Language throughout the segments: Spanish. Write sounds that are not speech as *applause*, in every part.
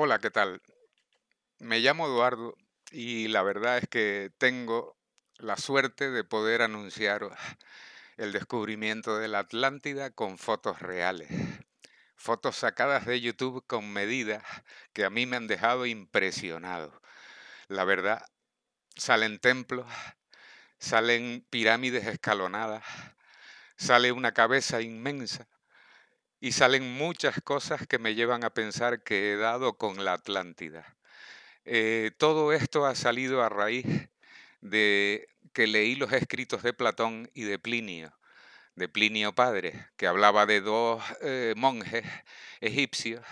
Hola, ¿qué tal? Me llamo Eduardo y la verdad es que tengo la suerte de poder anunciar *laughs* el descubrimiento de la Atlántida con fotos reales. Fotos sacadas de YouTube con medidas que a mí me han dejado impresionado. La verdad, salen templos, salen pirámides escalonadas, sale una cabeza inmensa, y salen muchas cosas que me llevan a pensar que he dado con la Atlántida. Eh, todo esto ha salido a raíz de que leí los escritos de Platón y de Plinio, de Plinio Padre, que hablaba de dos eh, monjes egipcios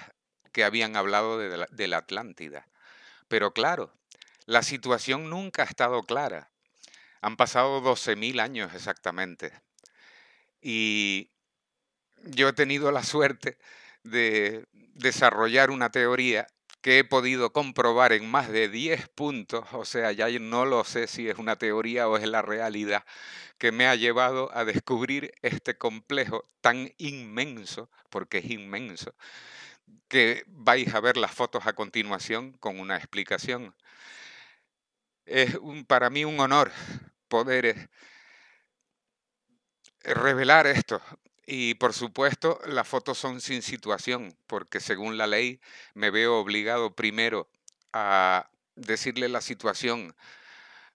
que habían hablado de la, de la Atlántida. Pero claro, la situación nunca ha estado clara. Han pasado 12.000 años exactamente. Y yo he tenido la suerte de desarrollar una teoría que he podido comprobar en más de 10 puntos, o sea, ya no lo sé si es una teoría o es la realidad, que me ha llevado a descubrir este complejo tan inmenso, porque es inmenso, que vais a ver las fotos a continuación con una explicación. Es para mí un honor poder eh, revelar esto y por supuesto, las fotos son sin situación, porque según la ley me veo obligado primero a decirle la situación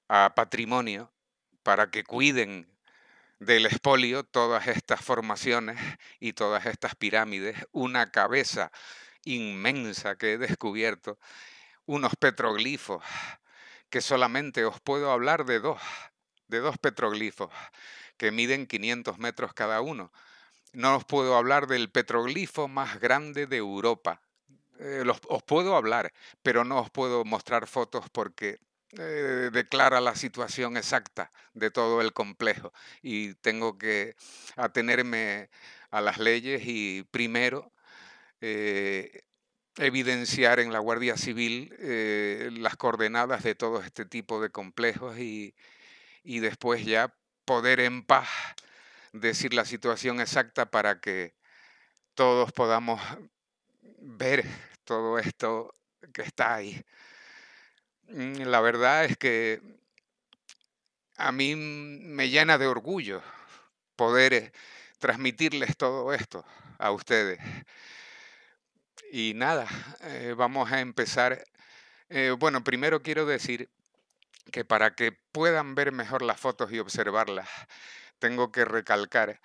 a patrimonio para que cuiden del espolio todas estas formaciones y todas estas pirámides, una cabeza inmensa que he descubierto, unos petroglifos, que solamente os puedo hablar de dos, de dos petroglifos que miden 500 metros cada uno. No os puedo hablar del petroglifo más grande de Europa. Eh, os puedo hablar, pero no os puedo mostrar fotos porque eh, declara la situación exacta de todo el complejo y tengo que atenerme a las leyes y primero eh, evidenciar en la Guardia Civil las coordenadas de todo este tipo de complejos y, y después ya poder en paz decir la situación exacta para que todos podamos ver todo esto que está ahí. Mm, la verdad es que a mí me llena de orgullo poder eh, transmitirles todo esto a ustedes. Y nada, eh, vamos a empezar. Eh, bueno, primero quiero decir que para que puedan ver mejor las fotos y observarlas, tengo que recalcar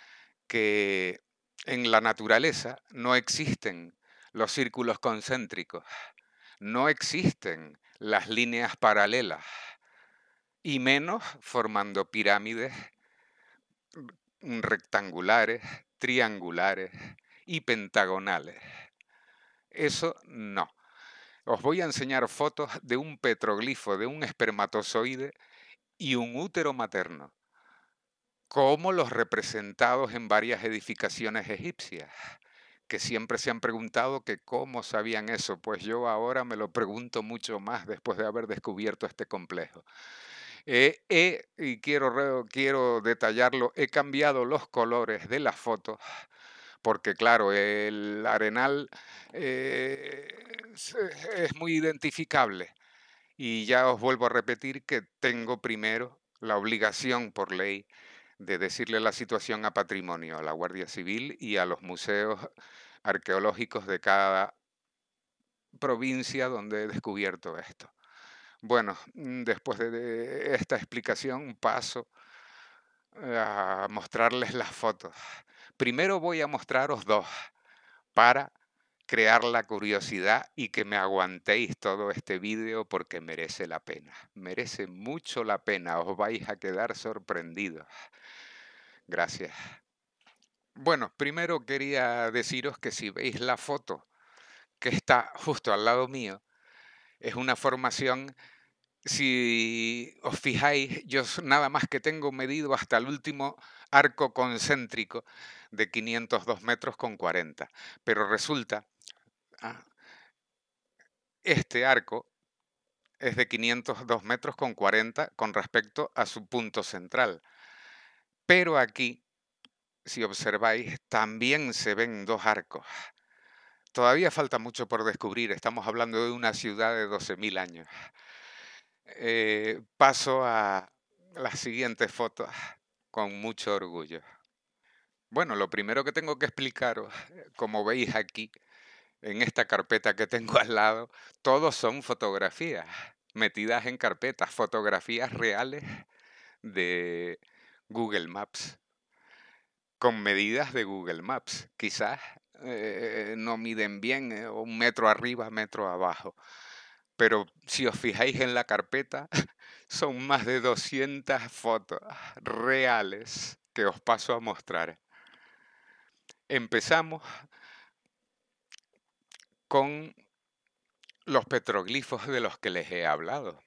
que en la naturaleza no existen los círculos concéntricos, no existen las líneas paralelas, y menos formando pirámides mm, rectangulares, triangulares y pentagonales. Eso no. Os voy a enseñar fotos de un petroglifo, de un espermatozoide y un útero materno como los representados en varias edificaciones egipcias, que siempre se han preguntado que cómo sabían eso. Pues yo ahora me lo pregunto mucho más después de haber descubierto este complejo. Eh, eh, y quiero, quiero detallarlo, he cambiado los colores de la foto porque claro, el arenal eh, es muy identificable. Y ya os vuelvo a repetir que tengo primero la obligación por ley de decirle la situación a patrimonio, a la Guardia Civil y a los museos arqueológicos de cada provincia donde he descubierto esto. Bueno, mm, después de esta explicación paso a mostrarles las fotos. Primero voy a mostraros dos para crear la curiosidad y que me aguantéis todo este vídeo porque merece la pena. Merece mucho la pena, os vais a quedar sorprendidos. Gracias. Bueno, primero quería deciros que si veis la foto que está justo al lado mío, es una formación, si os fijáis, yo nada más que tengo medido hasta el último arco concéntrico de 502 metros con 40. Pero resulta, ah, este arco es de 502 metros con 40 con respecto a su punto central. Pero aquí, si observáis, también se ven dos arcos. Todavía falta mucho por descubrir, estamos hablando de una ciudad de 12.000 años. Eh, paso a las siguientes fotos con mucho orgullo. Bueno, lo primero que tengo que explicaros, como veis aquí, en esta carpeta que tengo al lado, todos son fotografías metidas en carpetas, fotografías reales de, Google Maps, con medidas de Google Maps. Quizás eh, no miden bien, eh, un metro arriba, metro abajo. Pero si os fijáis en la carpeta, *laughs* son más de 200 fotos reales que os paso a mostrar. Empezamos con los petroglifos de los que les he hablado.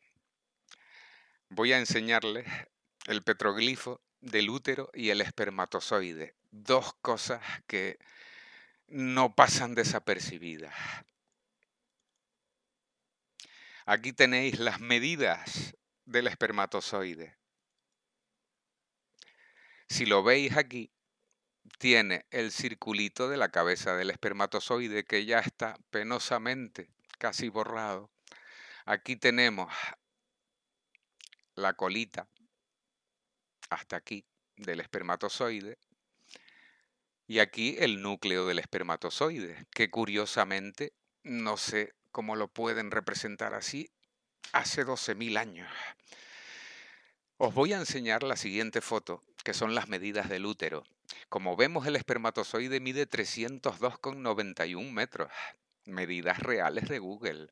Voy a enseñarles el petroglifo del útero y el espermatozoide. Dos cosas que no pasan desapercibidas. Aquí tenéis las medidas del espermatozoide. Si lo veis aquí, tiene el circulito de la cabeza del espermatozoide que ya está penosamente casi borrado. Aquí tenemos la colita, hasta aquí del espermatozoide y aquí el núcleo del espermatozoide, que curiosamente, no sé cómo lo pueden representar así, hace 12.000 años. Os voy a enseñar la siguiente foto, que son las medidas del útero. Como vemos, el espermatozoide mide 302,91 metros. Medidas reales de Google.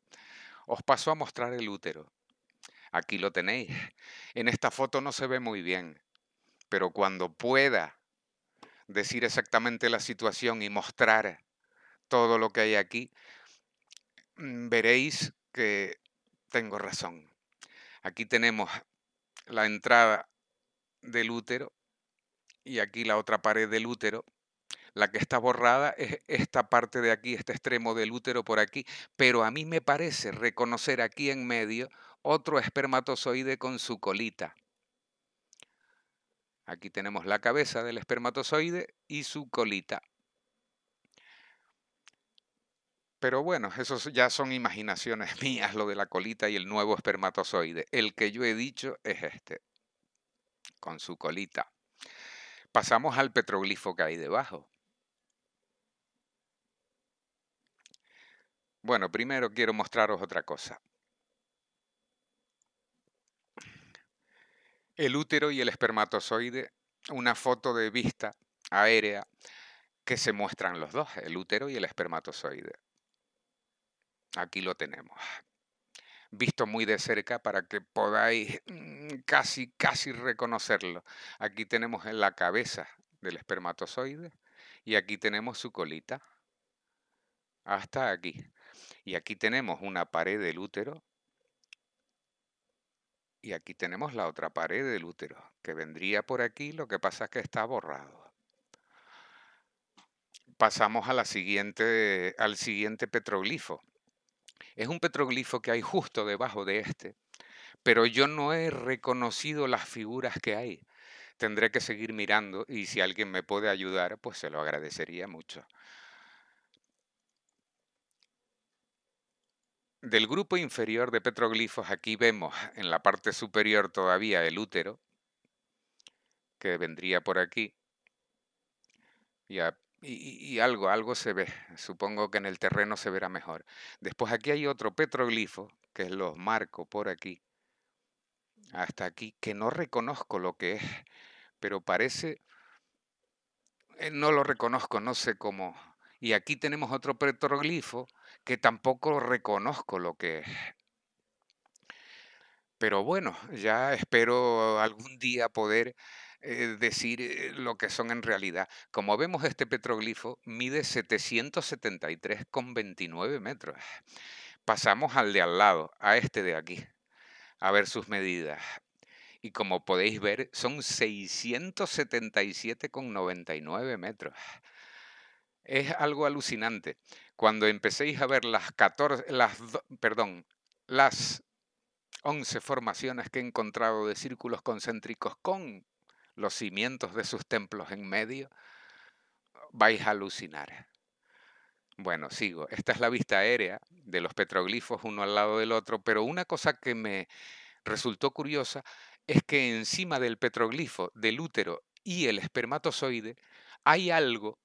Os paso a mostrar el útero. Aquí lo tenéis. En esta foto no se ve muy bien, pero cuando pueda decir exactamente la situación y mostrar todo lo que hay aquí, mm, veréis que tengo razón. Aquí tenemos la entrada del útero y aquí la otra pared del útero. La que está borrada es esta parte de aquí, este extremo del útero por aquí, pero a mí me parece reconocer aquí en medio otro espermatozoide con su colita. Aquí tenemos la cabeza del espermatozoide y su colita. Pero bueno, eso ya son imaginaciones *laughs* mías, lo de la colita y el nuevo espermatozoide. El que yo he dicho es este, con su colita. Pasamos al petroglifo que hay debajo. Bueno, primero quiero mostraros otra cosa. el útero y el espermatozoide, una foto de vista aérea que se muestran los dos, el útero y el espermatozoide. Aquí lo tenemos, visto muy de cerca para que podáis mm, casi, casi reconocerlo. Aquí tenemos la cabeza del espermatozoide y aquí tenemos su colita, hasta aquí. Y aquí tenemos una pared del útero y aquí tenemos la otra pared del útero, que vendría por aquí, lo que pasa es que está borrado. Pasamos a la siguiente, al siguiente petroglifo. Es un petroglifo que hay justo debajo de este, pero yo no he reconocido las figuras que hay. Tendré que seguir mirando y si alguien me puede ayudar, pues se lo agradecería mucho. Del grupo inferior de petroglifos aquí vemos en la parte superior todavía el útero, que vendría por aquí. Y, algo, algo se ve. Supongo que en el terreno se verá mejor. Después aquí hay otro petroglifo, que los marco por aquí, hasta aquí, que no reconozco lo que es, pero parece... Eh, no lo reconozco, no sé cómo, y aquí tenemos otro petroglifo que tampoco reconozco lo que es. Pero bueno, ya espero algún día poder eh, decir eh, lo que son en realidad. Como vemos, este petroglifo mide 773,29 metros. Pasamos al de al lado, a este de aquí, a ver sus medidas. Y como podéis ver, son 677,99 metros es algo alucinante. Cuando empecéis a ver las 14, las, perdón, las 11 formaciones que he encontrado de círculos concéntricos con los cimientos de sus templos en medio, vais a alucinar. Bueno, sigo. Esta es la vista aérea de los petroglifos uno al lado del otro, pero una cosa que me resultó curiosa es que encima del petroglifo, del útero y el espermatozoide hay algo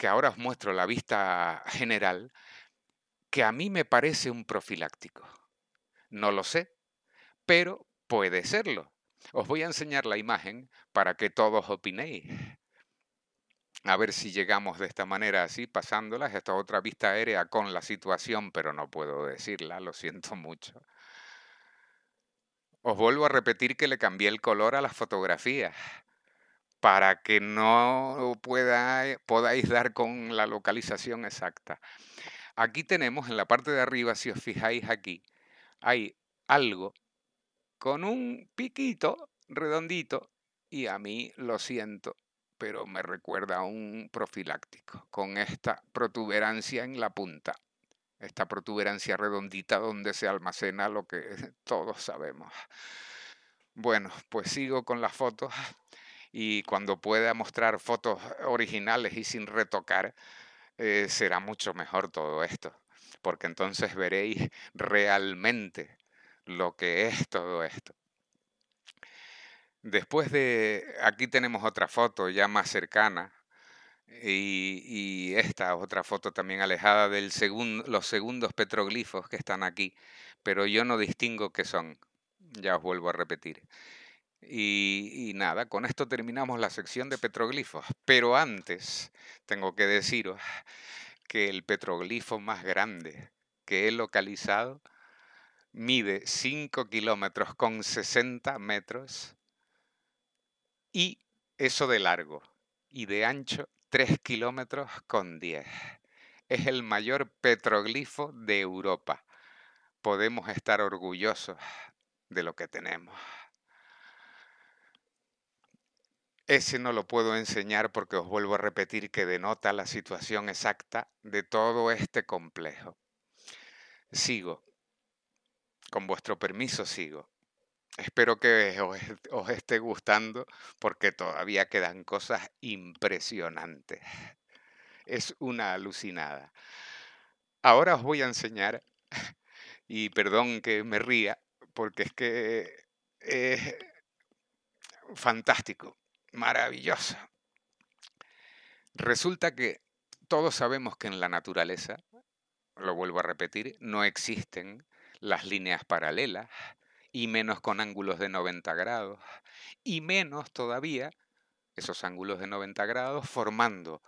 que ahora os muestro la vista general, que a mí me parece un profiláctico. No lo sé, pero puede serlo. Os voy a enseñar la imagen para que todos opinéis. A ver si llegamos de esta manera así, pasándolas. Esta otra vista aérea con la situación, pero no puedo decirla, lo siento mucho. Os vuelvo a repetir que le cambié el color a las fotografías para que no podáis eh, dar con la localización exacta. Aquí tenemos en la parte de arriba, si os fijáis aquí, hay algo con un piquito redondito y a mí lo siento, pero me recuerda a un profiláctico con esta protuberancia en la punta, esta protuberancia redondita donde se almacena lo que *laughs* todos sabemos. Bueno, pues sigo con las fotos y cuando pueda mostrar fotos originales y sin retocar, eh, será mucho mejor todo esto, porque entonces veréis realmente lo que es todo esto. Después de, aquí tenemos otra foto ya más cercana y, esta otra foto también alejada de los segundos petroglifos que están aquí, pero yo no distingo qué son, ya os vuelvo a repetir. Y, nada, con esto terminamos la sección de petroglifos. Pero antes tengo que deciros que el petroglifo más grande que he localizado mide 5 kilómetros con 60 metros y eso de largo y de ancho 3 kilómetros con 10. Es el mayor petroglifo de Europa. Podemos estar orgullosos de lo que tenemos. Ese no lo puedo enseñar porque os vuelvo a repetir que denota la situación exacta de todo este complejo. Sigo. Con vuestro permiso sigo. Espero que os, esté gustando porque todavía quedan cosas impresionantes. Es una alucinada. Ahora os voy a enseñar, y perdón que me ría, porque es que es fantástico maravilloso. Resulta que todos sabemos que en la naturaleza, lo vuelvo a repetir, no existen las líneas paralelas, y menos con ángulos de 90 grados, y menos todavía esos ángulos de 90 grados formando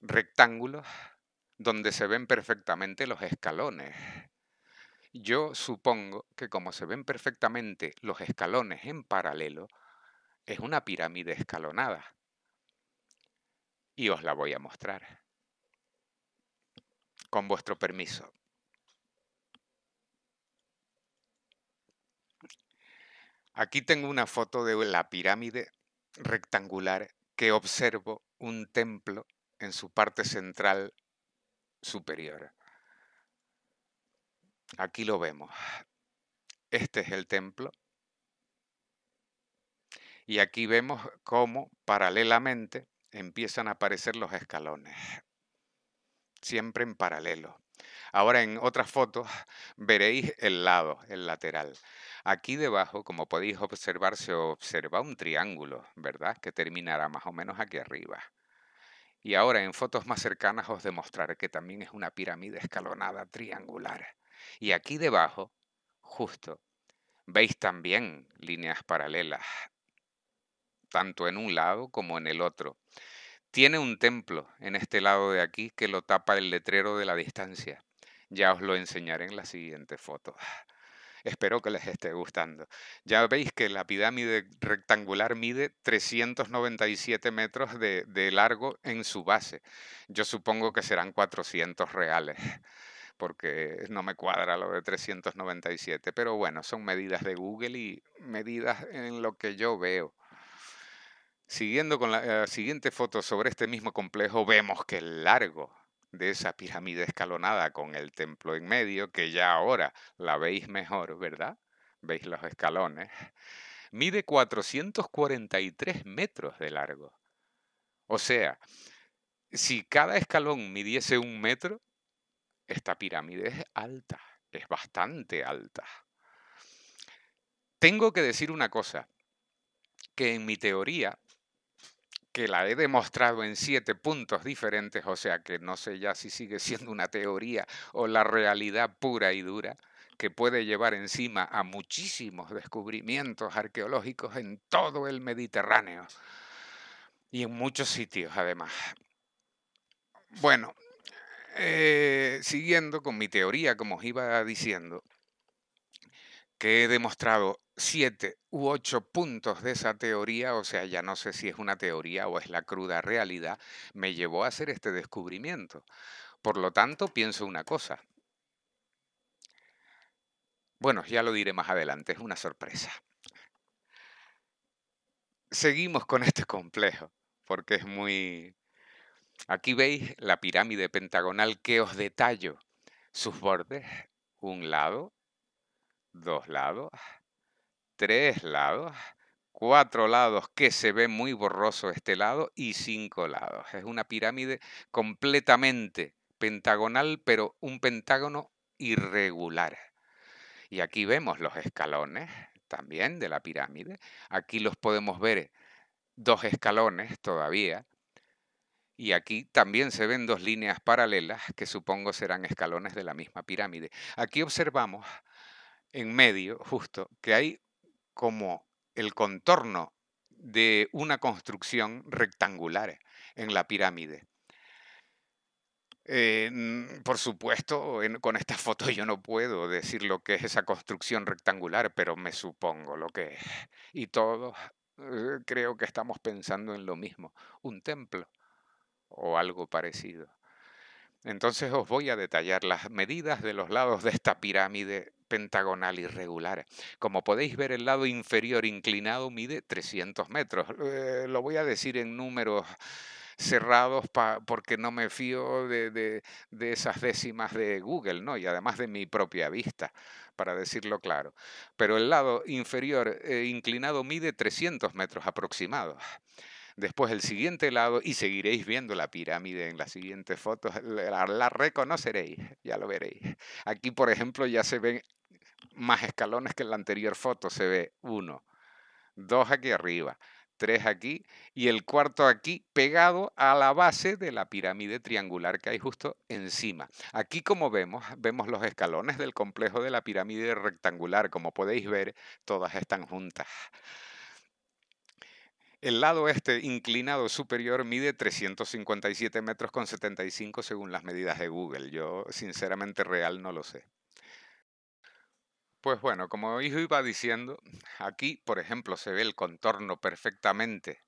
rectángulos donde se ven perfectamente los escalones. Yo supongo que como se ven perfectamente los escalones en paralelo, es una pirámide escalonada. Y os la voy a mostrar. Con vuestro permiso. Aquí tengo una foto de la pirámide rectangular que observo un templo en su parte central superior. Aquí lo vemos. Este es el templo y aquí vemos cómo paralelamente empiezan a aparecer los escalones, siempre en paralelo. Ahora en otras fotos *laughs* veréis el lado, el lateral. Aquí debajo, como podéis observar, se observa un triángulo, ¿verdad? Que terminará más o menos aquí arriba. Y ahora en fotos más cercanas os demostraré que también es una pirámide escalonada triangular. Y aquí debajo, justo, veis también líneas paralelas tanto en un lado como en el otro. Tiene un templo en este lado de aquí que lo tapa el letrero de la distancia. Ya os lo enseñaré en la siguiente foto. *sighs* Espero que les esté gustando. Ya veis que la pirámide rectangular mide 397 metros de, largo en su base. Yo supongo que serán 400 reales *laughs* porque no me cuadra lo de 397. Pero bueno, son medidas de Google y medidas en lo que yo veo. Siguiendo con la eh, siguiente foto sobre este mismo complejo, vemos que el largo de esa pirámide escalonada con el templo en medio, que ya ahora la veis mejor, ¿verdad? Veis los escalones. Mide 443 metros de largo. O sea, si cada escalón midiese un metro, esta pirámide es alta, es bastante alta. Tengo que decir una cosa, que en mi teoría que la he demostrado en siete puntos diferentes, o sea que no sé ya si sigue *laughs* siendo una teoría o la realidad pura y dura, que puede llevar encima a muchísimos descubrimientos arqueológicos en todo el Mediterráneo y en muchos sitios además. Bueno, eh, siguiendo con mi teoría, como os iba diciendo, que he demostrado siete u ocho puntos de esa teoría, o sea, ya no sé si es una teoría o es la cruda realidad, me llevó a hacer este descubrimiento. Por lo tanto, pienso una cosa. Bueno, ya lo diré más adelante, es una sorpresa. Seguimos con este complejo, porque es muy... Aquí veis la pirámide pentagonal que os detallo. Sus bordes, un lado, dos lados, tres lados, cuatro lados que se ve muy borroso este lado y cinco lados. Es una pirámide completamente pentagonal, pero un pentágono irregular. Y aquí vemos los escalones también de la pirámide. Aquí los podemos ver dos escalones todavía. Y aquí también se ven dos líneas paralelas que supongo serán escalones de la misma pirámide. Aquí observamos en medio, justo, que hay como el contorno de una construcción rectangular en la pirámide. Eh, por supuesto, con esta foto yo no puedo decir lo que es esa construcción rectangular, pero me supongo lo que es. Y todos eh, creo que estamos pensando en lo mismo, un templo o algo parecido. Entonces os voy a detallar las medidas de los lados de esta pirámide pentagonal irregular. Como podéis ver, el lado inferior inclinado mide 300 metros. Eh, lo voy a decir en números cerrados porque no me fío de, esas décimas de Google, ¿no? Y además de mi propia vista, para decirlo claro. Pero el lado inferior eh, inclinado mide 300 metros aproximados después el siguiente lado y seguiréis viendo la pirámide en la siguiente foto. *laughs* la, la reconoceréis, ya lo veréis. Aquí, por ejemplo, ya se ven más escalones que en la anterior foto, se ve uno, dos aquí arriba, tres aquí y el cuarto aquí pegado a la base de la pirámide triangular que hay justo encima. Aquí como vemos, vemos los escalones del complejo de la pirámide rectangular. Como podéis ver, todas están juntas. El lado este inclinado superior mide 357 metros con 75 según las medidas de Google. Yo sinceramente real no lo sé. Pues bueno, como hijo iba diciendo, aquí por ejemplo se ve el contorno perfectamente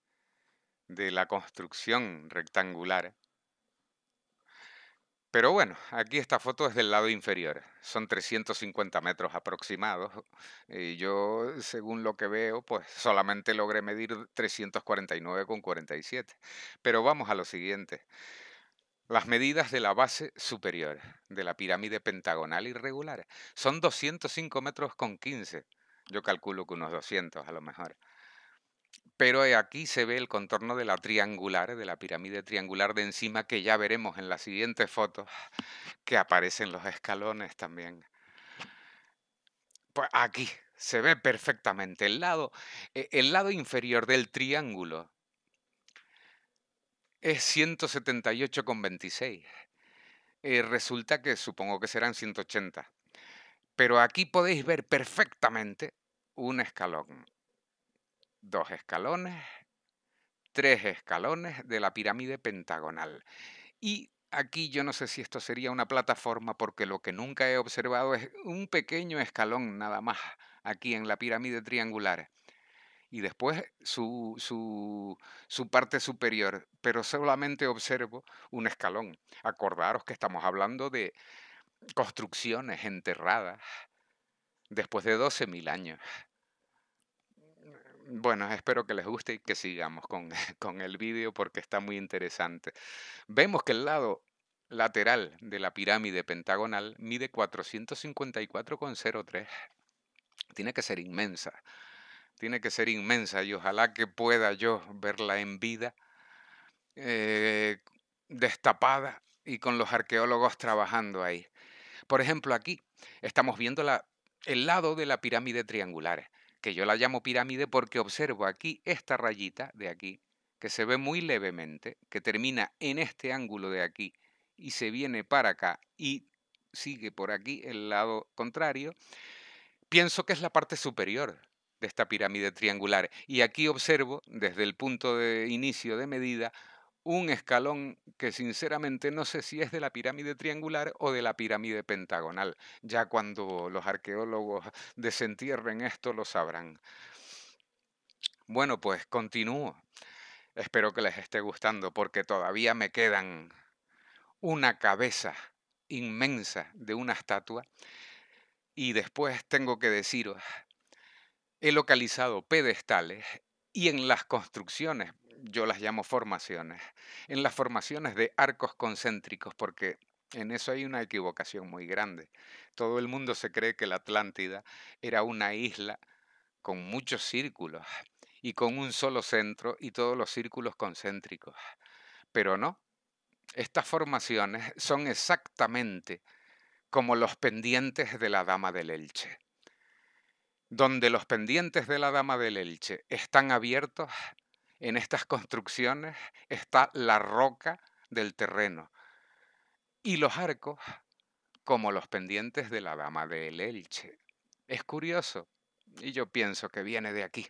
de la construcción rectangular pero bueno, aquí esta foto es del lado inferior. Son 350 metros aproximados. Y yo, según lo que veo, pues solamente logré medir 349,47. Pero vamos a lo siguiente. Las medidas de la base superior de la pirámide pentagonal irregular son 205 metros con 15. Yo calculo que unos 200 a lo mejor. Pero eh, aquí se ve el contorno de la triangular, de la pirámide triangular de encima, que ya veremos en la siguiente foto, que aparecen los escalones también. Pues aquí se ve perfectamente el lado, eh, el lado inferior del triángulo es 178,26. Eh, resulta que supongo que serán 180. Pero aquí podéis ver perfectamente un escalón dos escalones, tres escalones de la pirámide pentagonal. Y aquí yo no sé si esto sería una plataforma porque lo que nunca he observado es un pequeño escalón nada más aquí en la pirámide triangular. Y después su, su, parte superior, pero solamente observo un escalón. Acordaros que estamos hablando de construcciones enterradas después de 12.000 años. Bueno, espero que les guste y que sigamos con, *laughs* el vídeo porque está muy interesante. Vemos que el lado lateral de la pirámide pentagonal mide 454,03. Tiene que ser inmensa. Tiene que ser inmensa y ojalá que pueda yo verla en vida, eh, destapada y con los arqueólogos trabajando ahí. Por ejemplo, aquí estamos viendo el lado de la pirámide triangular que yo la llamo pirámide porque observo aquí esta rayita de aquí, que se ve muy levemente, que termina en este ángulo de aquí y se viene para acá y sigue por aquí el lado contrario, pienso que es la parte superior de esta pirámide triangular. Y aquí observo, desde el punto de inicio de medida, un escalón que sinceramente no sé si es de la pirámide triangular o de la pirámide pentagonal. Ya cuando los arqueólogos *laughs* desentierren esto lo sabrán. Bueno, pues continúo. Espero que les esté gustando porque todavía me quedan una cabeza inmensa de una estatua y después tengo que deciros, he localizado pedestales y en las construcciones yo las llamo formaciones, en las formaciones de arcos concéntricos, porque en eso hay una equivocación muy grande. Todo el mundo se cree que la Atlántida era una isla con muchos círculos y con un solo centro y todos los círculos concéntricos. Pero no, estas formaciones son exactamente como los pendientes de la Dama del Elche. Donde los pendientes de la Dama del Elche están abiertos, en estas construcciones está la roca del terreno y los arcos como los pendientes de la dama del Elche. Es curioso y yo pienso que viene de aquí.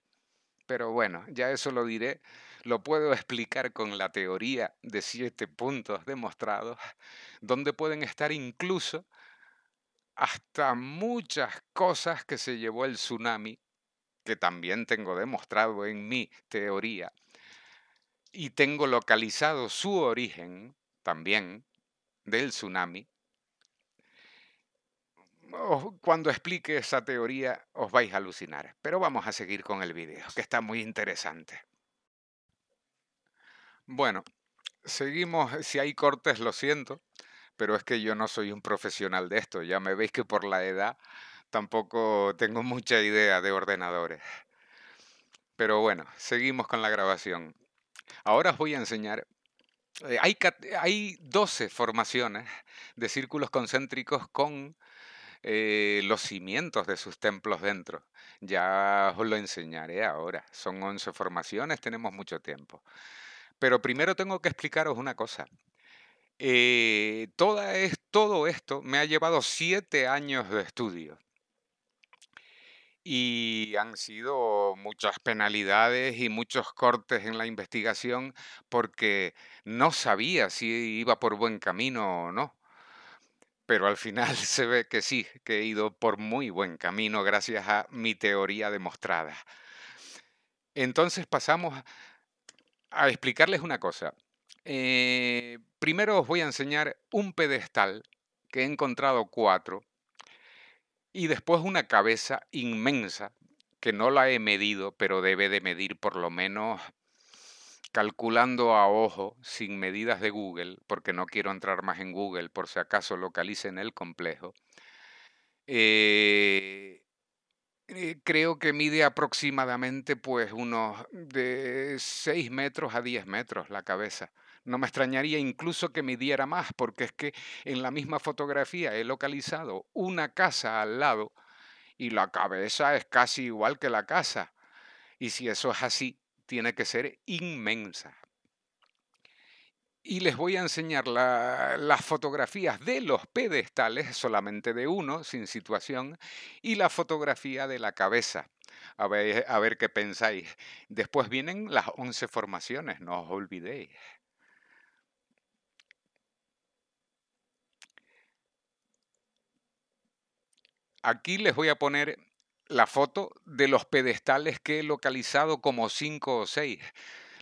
Pero bueno, ya eso lo diré, lo puedo explicar con la teoría de siete puntos demostrados, donde pueden estar incluso hasta muchas cosas que se llevó el tsunami que también tengo demostrado en mi teoría, y tengo localizado su origen también del tsunami, cuando explique esa teoría os vais a alucinar. Pero vamos a seguir con el vídeo, que está muy interesante. Bueno, seguimos, si hay cortes lo siento, pero es que yo no soy un profesional de esto, ya me veis que por la edad tampoco tengo mucha idea de ordenadores. Pero bueno, seguimos con la grabación. Ahora os voy a enseñar... Eh, hay, hay 12 formaciones de círculos concéntricos con eh, los cimientos de sus templos dentro. Ya os lo enseñaré ahora. Son 11 formaciones, tenemos mucho tiempo. Pero primero tengo que explicaros una cosa. Eh, todo esto me ha llevado siete años de estudio y han sido muchas penalidades y muchos cortes en la investigación porque no sabía si iba por buen camino o no. Pero al final *laughs* se ve que sí, que he ido por muy buen camino gracias a mi teoría demostrada. Entonces pasamos a explicarles una cosa. Eh, primero os voy a enseñar un pedestal que he encontrado cuatro y después una cabeza inmensa, que no la he medido, pero debe de medir por lo menos calculando a ojo, sin medidas de Google, porque no quiero entrar más en Google por si acaso localicen el complejo. Eh, eh, creo que mide aproximadamente pues unos de 6 metros a 10 metros la cabeza. No me extrañaría incluso que me diera más, porque es que en la misma fotografía he localizado una casa al lado y la cabeza es casi igual que la casa. Y si eso es así, tiene que ser inmensa. Y les voy a enseñar las fotografías de los pedestales, solamente de uno, sin situación, y la fotografía de la cabeza. A ver, a ver qué pensáis. Después vienen las 11 formaciones, no os olvidéis. Aquí les voy a poner la foto de los pedestales que he localizado como cinco o seis,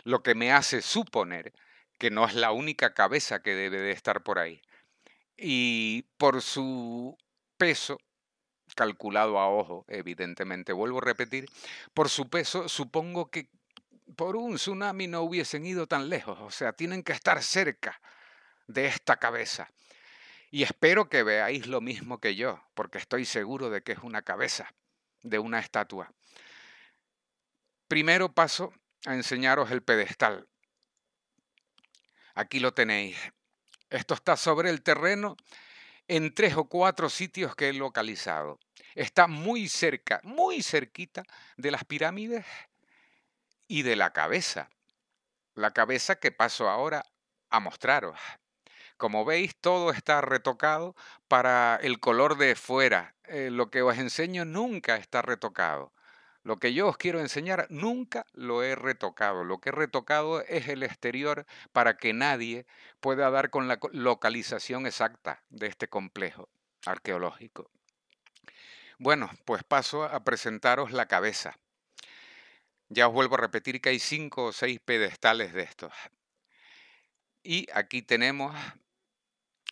lo que me hace suponer que no es la única cabeza que debe de estar por ahí. Y por su peso, calculado a ojo, evidentemente, vuelvo a repetir, por su peso supongo que por un tsunami no hubiesen ido tan lejos, o sea, tienen que estar cerca de esta cabeza. Y espero que veáis lo mismo que yo, porque estoy seguro de que es una cabeza de una estatua. Primero paso a enseñaros el pedestal. Aquí lo tenéis. Esto está sobre el terreno en tres o cuatro sitios que he localizado. Está muy cerca, muy cerquita de las pirámides y de la cabeza. La cabeza que paso ahora a mostraros. Como veis, todo está retocado para el color de fuera. Eh, lo que os enseño nunca está retocado. Lo que yo os quiero enseñar nunca lo he retocado. Lo que he retocado es el exterior para que nadie pueda dar con la localización exacta de este complejo arqueológico. Bueno, pues paso a presentaros la cabeza. Ya os vuelvo a repetir que hay cinco o seis pedestales de estos. Y aquí tenemos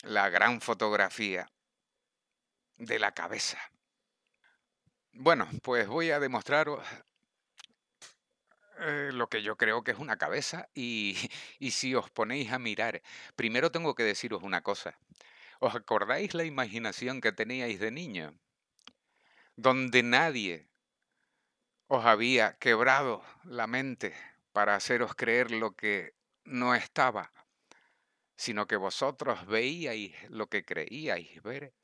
la gran fotografía de la cabeza. Bueno, pues voy a demostraros eh, lo que yo creo que es una cabeza y, *laughs* y si os ponéis a mirar, primero tengo que deciros una cosa. ¿Os acordáis la imaginación que teníais de niño? Donde nadie os había quebrado la mente para haceros creer lo que no estaba sino que vosotros veíais lo que creíais ver,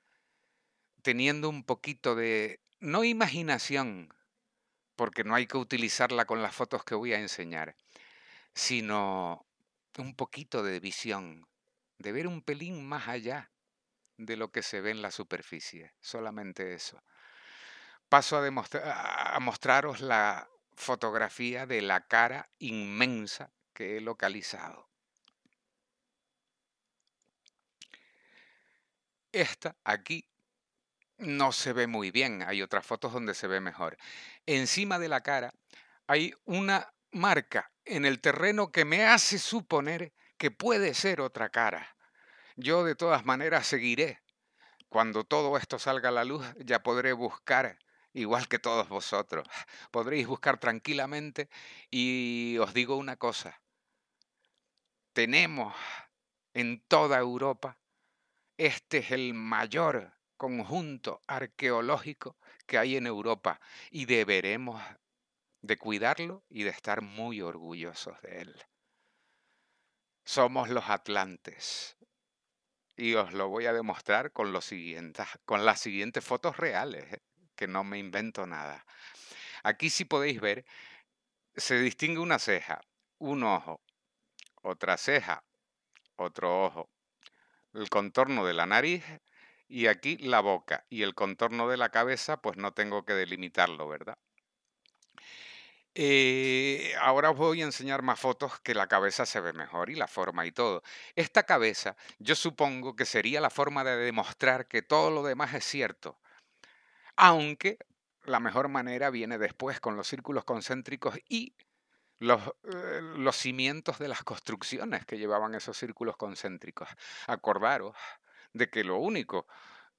teniendo un poquito de, no imaginación, porque no hay que utilizarla con las fotos que voy a enseñar, sino un poquito de visión, de ver un pelín más allá de lo que se ve en la superficie, solamente eso. Paso a, a mostraros la fotografía de la cara inmensa que he localizado. Esta aquí no se ve muy bien, hay otras fotos donde se ve mejor. Encima de la cara hay una marca en el terreno que me hace suponer que puede ser otra cara. Yo de todas maneras seguiré. Cuando todo esto salga a la luz ya podré buscar, igual que todos vosotros, *laughs* podréis buscar tranquilamente y os digo una cosa, tenemos en toda Europa este es el mayor conjunto arqueológico que hay en Europa y deberemos de cuidarlo y de estar muy orgullosos de él. Somos los atlantes y os lo voy a demostrar con, siguientes, con las siguientes fotos reales, eh, que no me invento nada. Aquí si podéis ver, se distingue una ceja, un ojo, otra ceja, otro ojo, el contorno de la nariz y aquí la boca. Y el contorno de la cabeza, pues no tengo que delimitarlo, ¿verdad? Eh, ahora os voy a enseñar más fotos que la cabeza se ve mejor y la forma y todo. Esta cabeza yo supongo que sería la forma de demostrar que todo lo demás es cierto. Aunque la mejor manera viene después con los círculos concéntricos y los, eh, los cimientos de las construcciones que llevaban esos círculos concéntricos. Acordaros de que lo único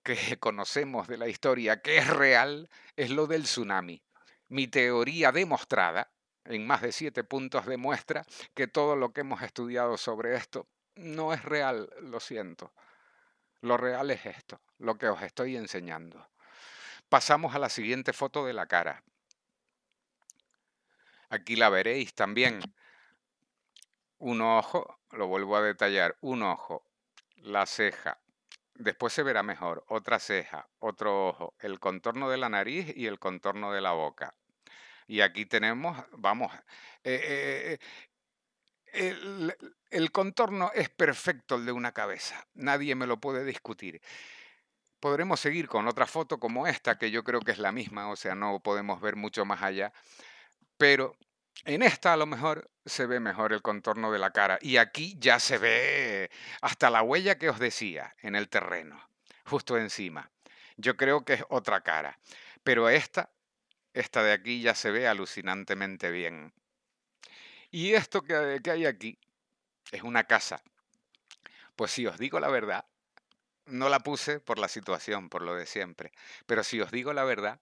que *laughs* conocemos de la historia que es real es lo del tsunami. Mi teoría demostrada, en más de siete puntos, demuestra que todo lo que hemos estudiado sobre esto no es real, lo siento. Lo real es esto, lo que os estoy enseñando. Pasamos a la siguiente foto de la cara. Aquí la veréis también. Un ojo, lo vuelvo a detallar, un ojo, la ceja, después se verá mejor, otra ceja, otro ojo, el contorno de la nariz y el contorno de la boca. Y aquí tenemos, vamos, eh, eh, eh, el, el contorno es perfecto el de una cabeza, nadie me lo puede discutir podremos seguir con otra foto como esta, que yo creo que es la misma, o sea, no podemos ver mucho más allá, pero en esta a lo mejor se ve mejor el contorno de la cara y aquí ya se ve hasta la huella que os decía en el terreno, justo encima. Yo creo que es otra cara, pero esta, esta de aquí ya se ve alucinantemente bien. Y esto que, hay aquí es una casa. Pues si os digo la verdad, no la puse por la situación, por lo de siempre, pero si os digo la verdad,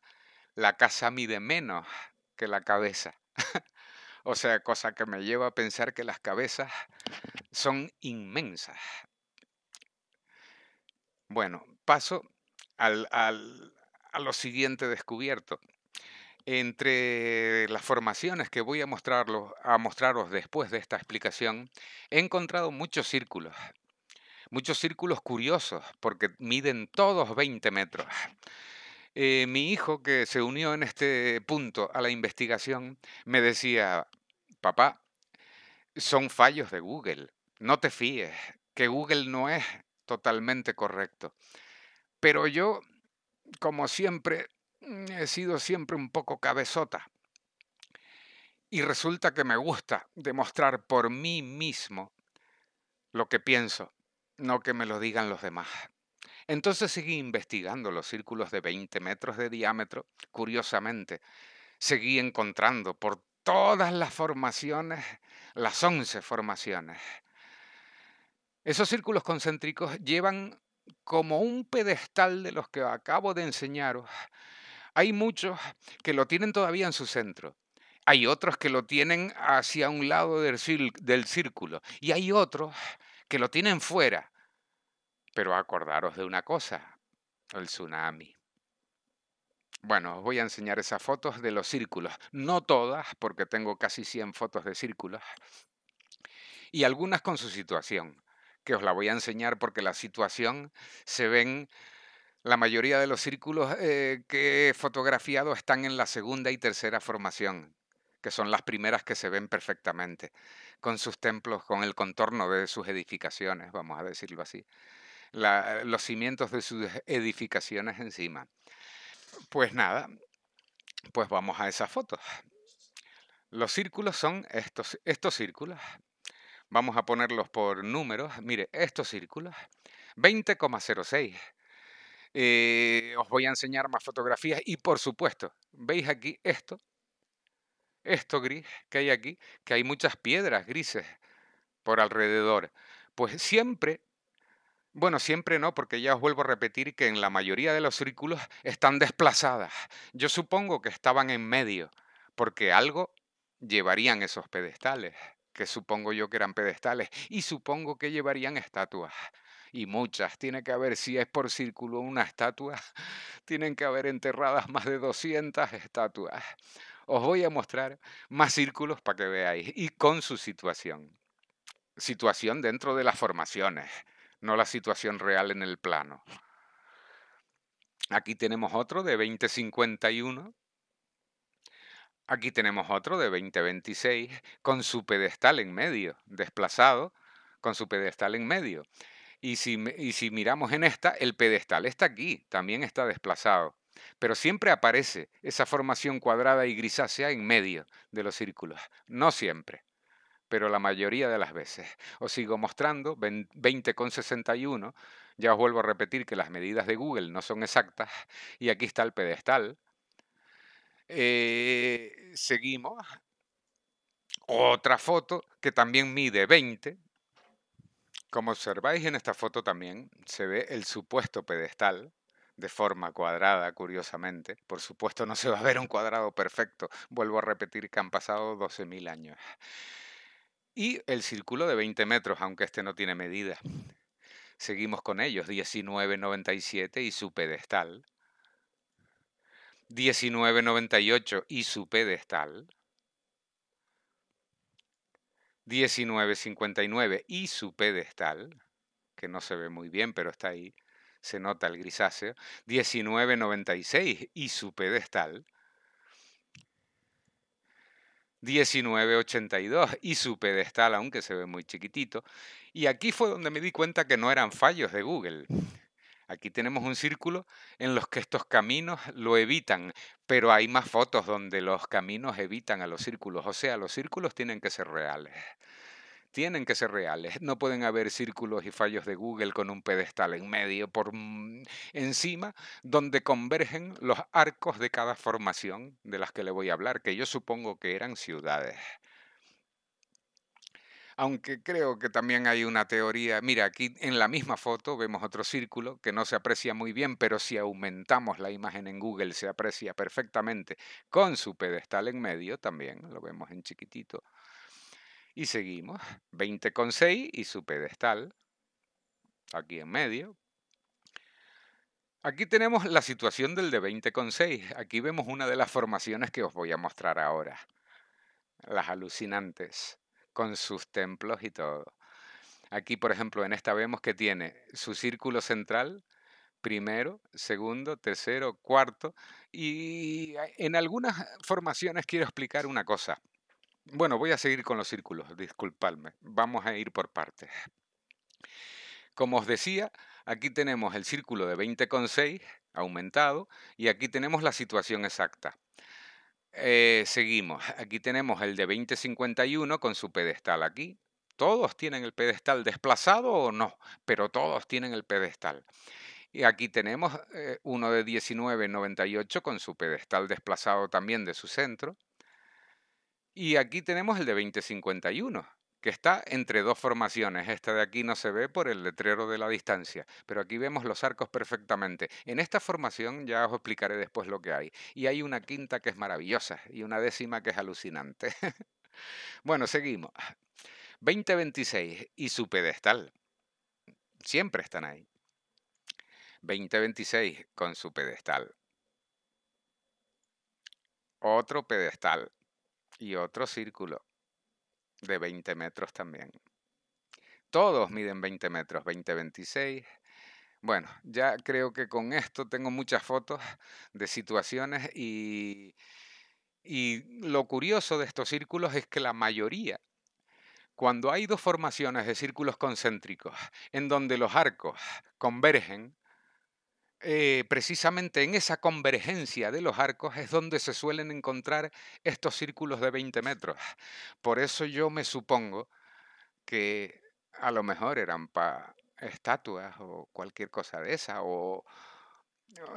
la casa mide menos la cabeza. *laughs* o sea, cosa que me lleva a pensar que las cabezas son inmensas. Bueno, paso al, a lo siguiente descubierto. Entre las formaciones que voy a, mostrarlo, a mostraros después de esta explicación, he encontrado muchos círculos, muchos círculos curiosos, porque miden todos 20 metros. Eh, mi hijo, que se unió en este punto a la investigación, me decía, papá, son fallos de Google, no te fíes, que Google no es totalmente correcto. Pero yo, como siempre, mm, he sido siempre un poco cabezota. Y resulta que me gusta demostrar por mí mismo lo que pienso, no que me lo digan los demás. Entonces seguí investigando los círculos de 20 metros de diámetro. Curiosamente, seguí encontrando por todas las formaciones, las 11 formaciones. Esos círculos concéntricos llevan como un pedestal de los que acabo de enseñaros. Hay muchos que lo tienen todavía en su centro. Hay otros que lo tienen hacia un lado del, círculo. Y hay otros que lo tienen fuera, pero acordaros de una cosa, el tsunami. Bueno, os voy a enseñar esas fotos de los círculos. No todas, porque tengo casi 100 fotos de círculos. Y algunas con su situación, que os la voy a enseñar porque la situación se ven... La mayoría de los círculos eh, que he fotografiado están en la segunda y tercera formación, que son las primeras que se ven perfectamente, con sus templos, con el contorno de sus edificaciones, vamos a decirlo así. Eh, los cimientos de sus edificaciones encima. Pues nada, pues vamos a esas fotos. Los círculos son estos, estos círculos. Vamos a ponerlos por números. Mire, estos círculos, 20,06. Eh, os voy a enseñar más fotografías y por supuesto, veis aquí esto, esto gris que hay aquí, que hay muchas piedras grises por alrededor. Pues siempre bueno, siempre no, porque ya os vuelvo a repetir que en la mayoría de los círculos están desplazadas. Yo supongo que estaban en medio, porque algo llevarían esos pedestales, que supongo yo que eran pedestales, y supongo que llevarían estatuas. Y muchas, tiene que haber, si es por círculo una estatua, *laughs* tienen que haber enterradas más de 200 estatuas. Os voy a mostrar más círculos para que veáis, y con su situación. Situación dentro de las formaciones no la situación real en el plano. Aquí tenemos otro de 2051. Aquí tenemos otro de 2026 con su pedestal en medio, desplazado, con su pedestal en medio. Y si, y si miramos en esta, el pedestal está aquí, también está desplazado. Pero siempre aparece esa formación cuadrada y grisácea en medio de los círculos. No siempre pero la mayoría de las veces. Os sigo mostrando 20,61. Ya os vuelvo a repetir que las medidas de Google no son exactas. Y aquí está el pedestal. Eh, seguimos. Otra foto que también mide 20. Como observáis en esta foto también se ve el supuesto pedestal de forma cuadrada, curiosamente. Por supuesto no se va a ver un cuadrado perfecto. Vuelvo a repetir que han pasado 12.000 años. Y el círculo de 20 metros, aunque este no tiene medida. Seguimos con ellos, 1997 y su pedestal. 1998 y su pedestal. 1959 y su pedestal, que no se ve muy bien, pero está ahí, se nota el grisáceo. 1996 y su pedestal. 1982 *laughs* y su pedestal, aunque se ve muy chiquitito. Y aquí fue donde me di cuenta que no eran fallos de Google. Aquí tenemos un círculo en los que estos caminos lo evitan, pero hay más fotos donde los caminos evitan a los círculos, o sea, los círculos tienen que ser reales tienen que ser reales. No pueden haber círculos y fallos de Google con un pedestal en medio por mm, encima donde convergen los arcos de cada formación de las que le voy a hablar, que yo supongo que eran ciudades aunque creo que también hay una teoría. Mira, aquí en la misma foto vemos otro círculo que no se aprecia muy bien, pero si aumentamos la imagen en Google se aprecia perfectamente con su pedestal en medio, también lo vemos en chiquitito. Y seguimos. 20,6 y su pedestal. Aquí en medio. Aquí tenemos la situación del de 20,6. Aquí vemos una de las formaciones que os voy a mostrar ahora. Las alucinantes, con sus templos y todo. Aquí, por ejemplo, en esta vemos que tiene su círculo central, primero, segundo, tercero, cuarto. Y eh, en algunas formaciones quiero explicar una cosa. Bueno, voy a seguir con los círculos, disculpadme. Vamos a ir por partes. Como os decía, aquí tenemos el círculo de 20,6 aumentado y aquí tenemos la situación exacta. Eh, seguimos. Aquí tenemos el de 2051 con su pedestal aquí. Todos tienen el pedestal desplazado o no, pero todos tienen el pedestal. Y aquí tenemos eh, uno de 1998 con su pedestal desplazado también de su centro. Y aquí tenemos el de 2051, que está entre dos formaciones. Esta de aquí no se ve por el letrero de la distancia, pero aquí vemos los arcos perfectamente. En esta formación ya os explicaré después lo que hay. Y hay una quinta que es maravillosa y una décima que es alucinante. *laughs* bueno, seguimos. 2026 y su pedestal. Siempre están ahí. 2026 con su pedestal. Otro pedestal y otro círculo de 20 metros también. Todos miden 20 metros, 20, 26. Bueno, ya creo que con esto tengo muchas fotos de situaciones y, y lo curioso de estos círculos es que la mayoría cuando hay dos formaciones de círculos concéntricos en donde los arcos convergen, eh, precisamente en esa convergencia de los arcos es donde se suelen encontrar estos círculos de 20 metros. Por eso yo me supongo que a lo mejor eran para estatuas o cualquier cosa de esa, o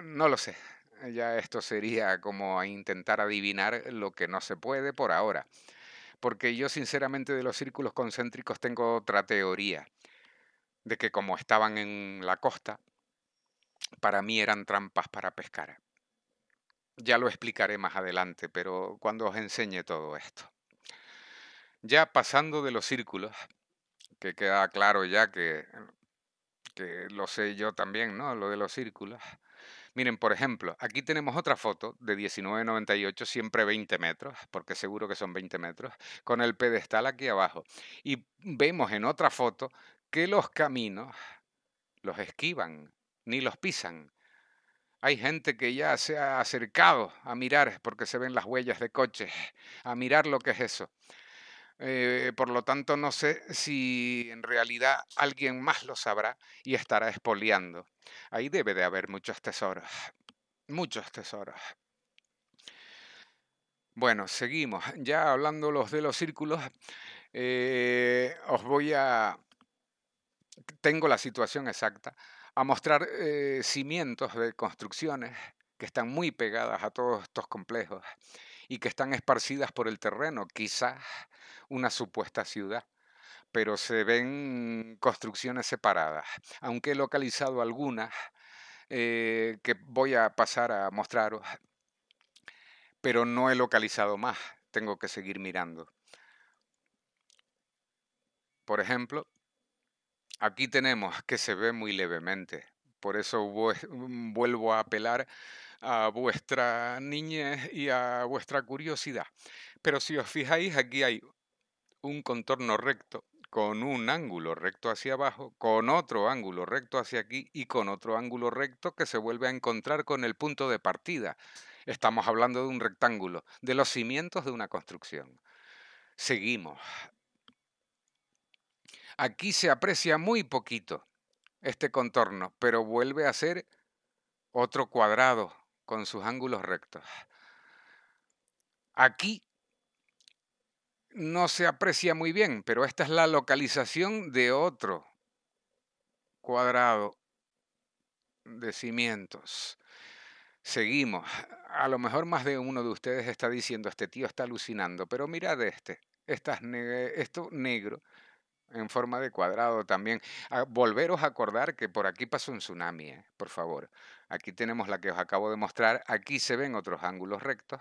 no lo sé. Ya esto sería como intentar adivinar lo que no se puede por ahora. Porque yo sinceramente de los círculos concéntricos tengo otra teoría, de que como estaban en la costa, para mí eran trampas para pescar. Ya lo explicaré más adelante, pero cuando os enseñe todo esto. Ya pasando de los círculos, que queda claro ya que, que lo sé yo también, ¿no? Lo de los círculos. Miren, por ejemplo, aquí tenemos otra foto de 1998, siempre 20 metros, porque seguro que son 20 metros, con el pedestal aquí abajo. Y vemos en otra foto que los caminos los esquivan ni los pisan. Hay gente que ya se ha acercado a mirar, porque se ven las huellas de coches, a mirar lo que es eso. Eh, por lo tanto, no sé si en realidad alguien más lo sabrá y estará espoliando. Ahí debe de haber muchos tesoros, muchos tesoros. Bueno, seguimos. Ya hablando los de los círculos, eh, os voy a... Tengo la situación exacta a mostrar eh, cimientos de construcciones que están muy pegadas a todos estos complejos y que están esparcidas por el terreno, quizás una supuesta ciudad, pero se ven construcciones separadas, aunque he localizado algunas eh, que voy a pasar a mostraros, pero no he localizado más, tengo que seguir mirando. Por ejemplo, Aquí tenemos *laughs* que se ve muy levemente. Por eso *laughs* mm, vuelvo a apelar a vuestra niñez y a vuestra curiosidad. Pero si os fijáis, aquí hay un contorno recto con un ángulo recto hacia abajo, con otro ángulo recto hacia aquí y con otro ángulo recto que se vuelve a encontrar con el punto de partida. Estamos hablando de un rectángulo, de los cimientos de una construcción. Seguimos. Aquí se aprecia muy poquito este contorno, pero vuelve a ser otro cuadrado con sus ángulos rectos. Aquí no se aprecia muy bien, pero esta es la localización de otro cuadrado de cimientos. Seguimos. A lo mejor más de uno de ustedes está diciendo, este tío está alucinando, pero mirad este, Esto esto negro en forma de cuadrado también. Ah, volveros a acordar que por aquí pasó un tsunami, ¿eh? por favor. Aquí tenemos la que os acabo de mostrar. Aquí se ven otros ángulos rectos.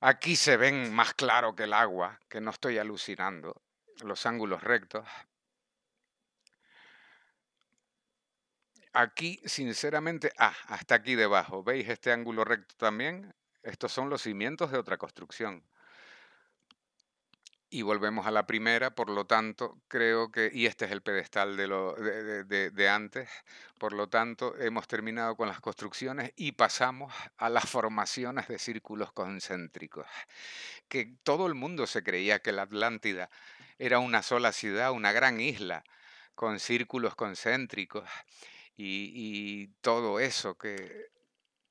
Aquí se ven más claro que el agua, que no estoy alucinando, los ángulos rectos. Aquí, sinceramente, ah, hasta aquí debajo, ¿veis este ángulo recto también? Estos son los cimientos de otra construcción y volvemos a la primera, por lo tanto, creo que, y este es el pedestal de, lo, de, antes, por lo tanto, hemos terminado con las construcciones y pasamos a las formaciones de círculos concéntricos, que todo el mundo se creía que la Atlántida era una sola ciudad, una gran isla, con círculos concéntricos y, y todo eso que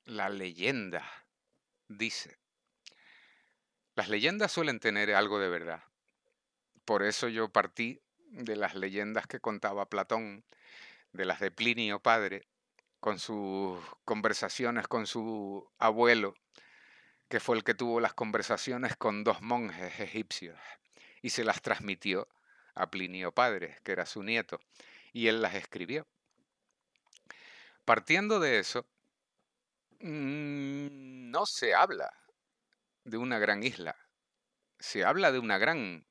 la leyenda dice las leyendas suelen tener algo de verdad. Por eso yo partí de las leyendas que contaba Platón, de las de Plinio Padre, con sus conversaciones con su abuelo, que fue el que tuvo las conversaciones con dos monjes egipcios y se las transmitió a Plinio Padre, que era su nieto, y él las escribió. Partiendo de eso, mm, no se habla de una gran isla. Se habla de una gran...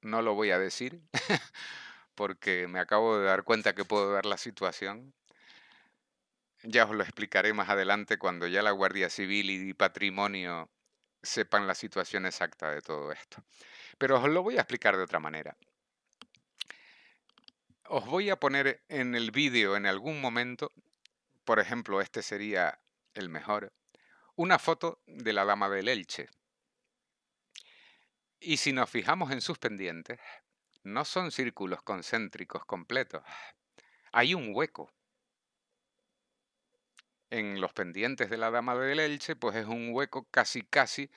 No lo voy a decir *laughs* porque me acabo de dar cuenta que puedo ver la situación. Ya os lo explicaré más adelante cuando ya la Guardia Civil y Patrimonio sepan la situación exacta de todo esto. Pero os lo voy a explicar de otra manera. Os voy a poner en el vídeo en algún momento, por ejemplo, este sería el mejor, una foto de la dama del Elche. Y si nos fijamos en sus pendientes, no son círculos concéntricos completos. Hay un hueco. En los pendientes de la dama del Elche, pues es un hueco casi casi,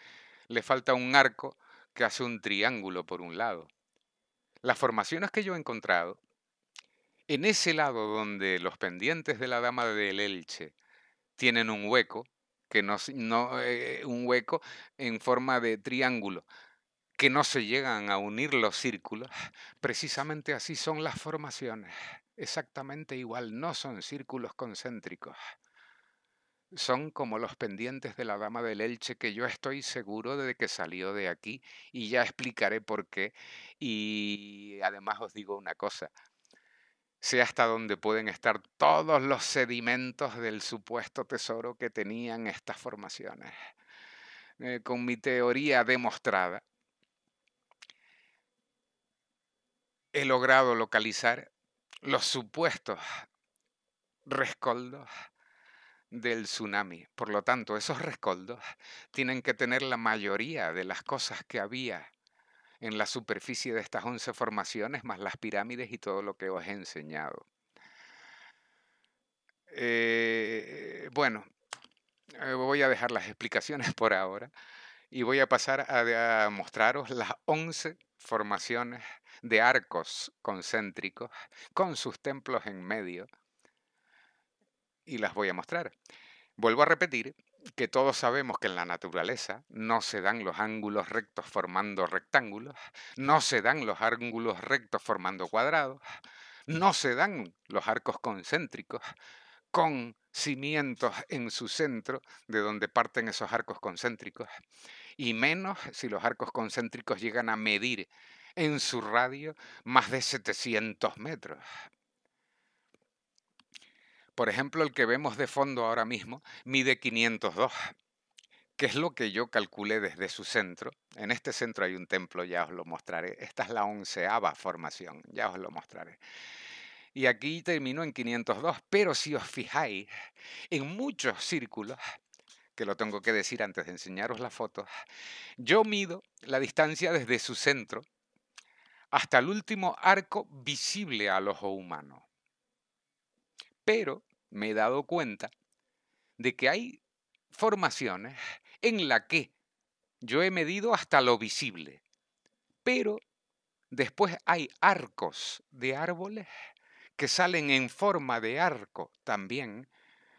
le falta un arco que hace un triángulo por un lado. Las formaciones que yo he encontrado, en ese lado donde los pendientes de la dama del Elche tienen un hueco, que no, no eh, un hueco en forma de triángulo, que no se llegan a unir los círculos, precisamente así son las formaciones, exactamente igual, no son círculos concéntricos. Son como los pendientes de la dama del Elche que yo estoy seguro de que salió de aquí y ya explicaré por qué. Y además os digo una cosa, sea hasta donde pueden estar todos los sedimentos del supuesto tesoro que tenían estas formaciones. Eh, con mi teoría demostrada, he logrado localizar los supuestos rescoldos del tsunami. Por lo tanto, esos rescoldos tienen que tener la mayoría de las cosas que había en la superficie de estas 11 formaciones, más las pirámides y todo lo que os he enseñado. Eh, bueno, eh, voy a dejar las explicaciones *laughs* por ahora y voy a pasar a, a mostraros las 11 formaciones de arcos concéntricos con sus templos en medio y las voy a mostrar. Vuelvo a repetir que todos sabemos que en la naturaleza no se dan los ángulos rectos formando rectángulos, no se dan los ángulos rectos formando cuadrados, no se dan los arcos concéntricos con cimientos en su centro de donde parten esos arcos concéntricos, y menos si los arcos concéntricos llegan a medir en su radio más de 700 metros. Por ejemplo, el que vemos de fondo ahora mismo mide 502, que es lo que yo calculé desde su centro. En este centro hay un templo, ya os lo mostraré. Esta es la onceava formación, ya os lo mostraré. Y aquí terminó en 502, pero si os fijáis, en muchos círculos que lo tengo que decir antes de enseñaros la foto, yo mido la distancia desde su centro hasta el último arco visible al ojo humano. Pero me he dado cuenta de que hay formaciones en la que yo he medido hasta lo visible, pero después hay arcos de árboles que salen en forma de arco también,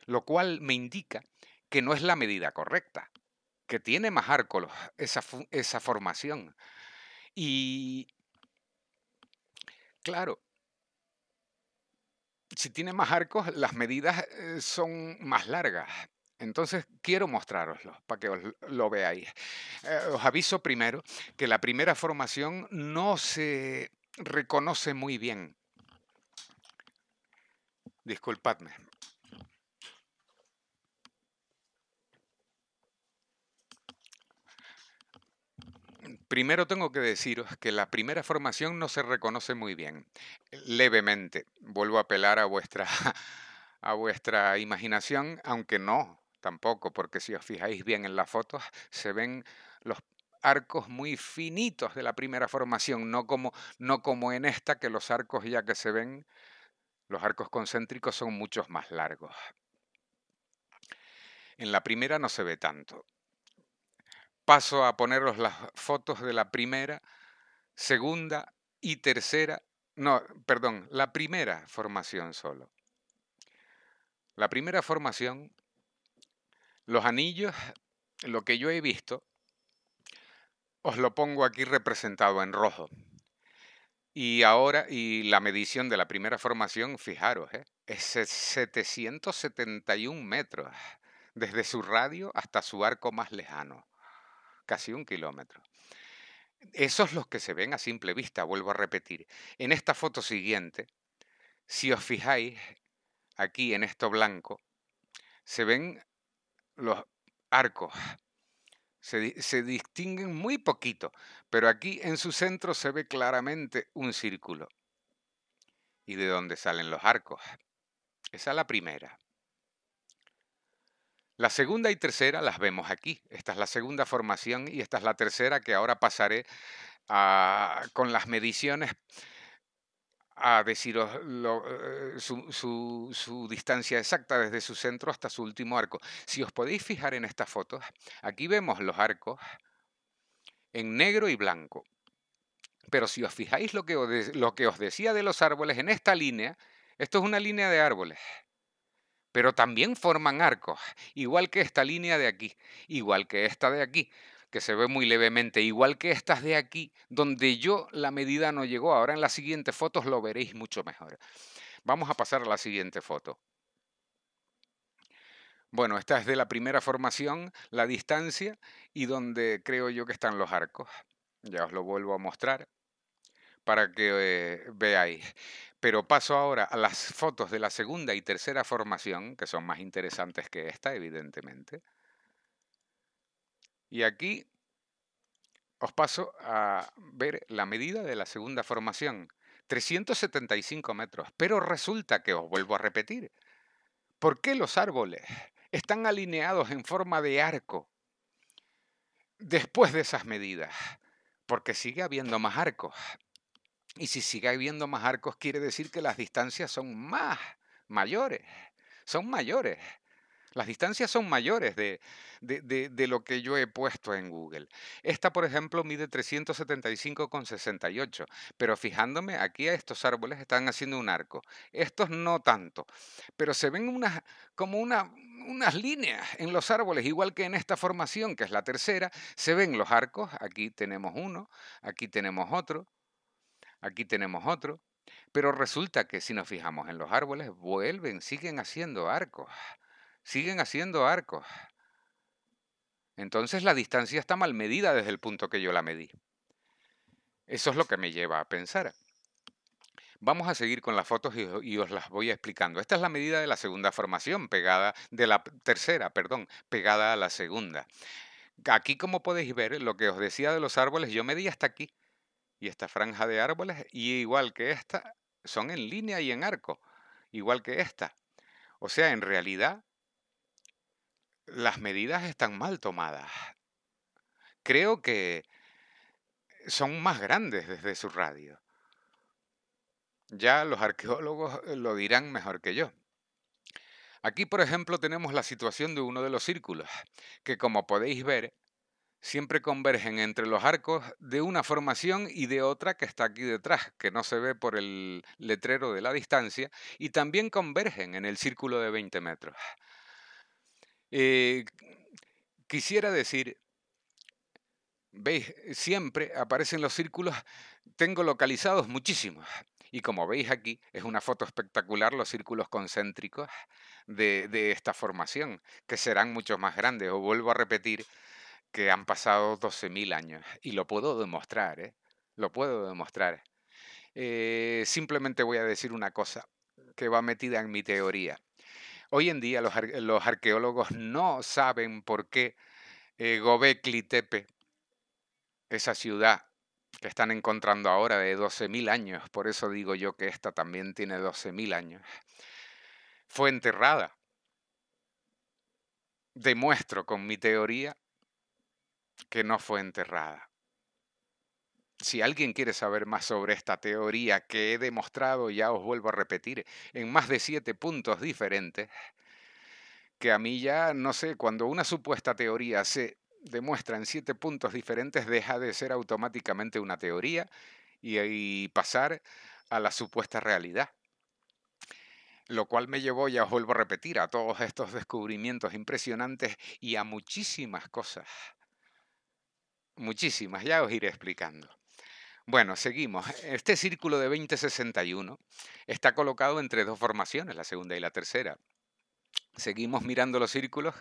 lo cual me indica que no es la medida correcta, que tiene más arcos esa, esa formación. Y claro, si tiene más arcos, las medidas eh, son más largas. Entonces quiero mostraroslo para que lo veáis. Eh, os aviso primero que la primera formación no se reconoce muy bien. Disculpadme. Primero tengo que deciros que la primera formación no se reconoce muy bien. Levemente, vuelvo a apelar a vuestra, *laughs* a vuestra imaginación, aunque no, tampoco, porque si os fijáis bien en las fotos, se ven los arcos muy finitos de la primera formación, no como, no como en esta, que los arcos ya que se ven, los arcos concéntricos son muchos más largos. En la primera no se ve tanto paso a poneros las fotos de la primera, segunda y tercera, no, perdón, la primera formación solo. La primera formación, los anillos, lo que yo he visto, os lo pongo aquí representado en rojo. Y ahora, y la medición de la primera formación, fijaros, ¿eh? es 771 metros, desde su radio hasta su arco más lejano casi un kilómetro. Esos los que se ven a simple vista, vuelvo a repetir. En esta foto siguiente, si os fijáis, aquí en esto blanco, se ven los arcos. Se, se, distinguen muy poquito, pero aquí en su centro se ve claramente un círculo. ¿Y de dónde salen los arcos? Esa es la primera. La segunda y tercera las vemos aquí. Esta es la segunda formación y esta es la tercera que ahora pasaré con las mediciones a deciros eh, su, distancia exacta desde su centro hasta su último arco. Si os podéis fijar en estas fotos, aquí vemos los arcos en negro y blanco. Pero si os fijáis lo que os decía de los árboles, en esta línea, esto es una línea de árboles pero también forman arcos, igual que esta línea de aquí, igual que esta de aquí, que se ve muy levemente, igual que estas de aquí, donde yo la medida no llegó. Ahora en las siguientes fotos lo veréis mucho mejor. Vamos a pasar a la siguiente foto. Bueno, esta es de la primera formación, la distancia, y donde creo yo que están los arcos. Ya os lo vuelvo a mostrar para que eh, veáis. Pero paso ahora a las fotos de la segunda y tercera formación, que son más interesantes que esta, evidentemente. Y aquí os paso a ver la medida de la segunda formación. 375 metros. Pero resulta que os vuelvo a repetir. ¿Por qué los árboles están alineados en forma de arco después de esas medidas? Porque sigue habiendo más arcos. Y si sigue habiendo más arcos, quiere decir que las distancias son más mayores, son mayores. Las distancias son mayores de, de, de, lo que yo he puesto en Google. Esta, por ejemplo, mide 375,68, pero fijándome, aquí a estos árboles están haciendo un arco. Estos no tanto, pero se ven unas, como unas líneas en los árboles, igual que en esta formación, que es la tercera, se ven los arcos. Aquí tenemos uno, aquí tenemos otro, Aquí tenemos otro. Pero resulta que si nos fijamos en los árboles, vuelven, siguen haciendo arcos, siguen haciendo arcos. Entonces la distancia está mal medida desde el punto que yo la medí. Eso es lo que me lleva a pensar. Vamos a seguir con las fotos y, os las voy explicando. Esta es la medida de la segunda formación, pegada de la tercera, perdón, pegada a la segunda. Aquí, como podéis ver, lo que os decía de los árboles, yo medí hasta aquí. Y esta franja de árboles, y igual que esta, son en línea y en arco, igual que esta. O sea, en realidad, las medidas están mal tomadas. Creo que son más grandes desde su radio. Ya los arqueólogos eh, lo dirán mejor que yo. Aquí, por ejemplo, tenemos la situación de uno de los círculos, que como podéis ver, siempre convergen entre los arcos de una formación y de otra que está aquí detrás, que no se ve por el letrero de la distancia, y también convergen en el círculo de 20 metros. Eh, quisiera decir, veis, siempre aparecen los círculos, tengo localizados muchísimos. Y como veis aquí, es una foto espectacular los círculos concéntricos de, esta formación, que serán mucho más grandes. Os vuelvo a repetir que han pasado 12.000 años y lo puedo demostrar, ¿eh? lo puedo demostrar. Eh, simplemente voy a decir una cosa que va metida en mi teoría. Hoy en día los, arqueólogos no saben por qué eh, Gobekli Tepe, esa ciudad que están encontrando ahora de 12.000 años, por eso digo yo que esta también tiene 12.000 años, fue enterrada. Demuestro con mi teoría que no fue enterrada. Si alguien quiere saber más sobre esta teoría que he demostrado, ya os vuelvo a repetir, en más de siete puntos diferentes, que a mí ya, no sé, cuando una supuesta teoría se demuestra en siete puntos diferentes, deja de ser automáticamente una teoría y, pasar a la supuesta realidad. Lo cual me llevó, ya os vuelvo a repetir, a todos estos descubrimientos impresionantes y a muchísimas cosas muchísimas, ya os iré explicando. Bueno, seguimos. Este círculo de 2061 está colocado entre dos formaciones, la segunda y la tercera. Seguimos mirando los círculos.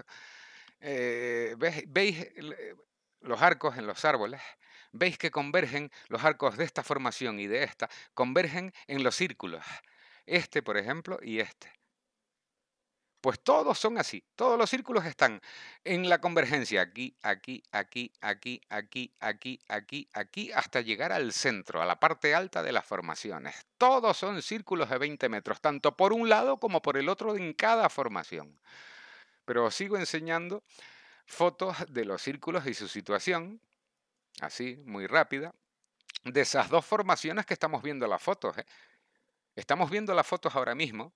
Eh, ¿Veis eh, los arcos en los árboles? Veis que convergen los arcos de esta formación y de esta, convergen en los círculos. Este, por ejemplo, y este. Pues todos son así, todos los círculos están en la convergencia, aquí, aquí, aquí, aquí, aquí, aquí, aquí, aquí, hasta llegar al centro, a la parte alta de las formaciones. Todos son círculos de 20 metros, tanto por un lado como por el otro en cada formación. Pero os sigo enseñando fotos de los círculos y su situación, así, muy rápida, de esas dos formaciones que estamos viendo las fotos. ¿eh? Estamos viendo las fotos ahora mismo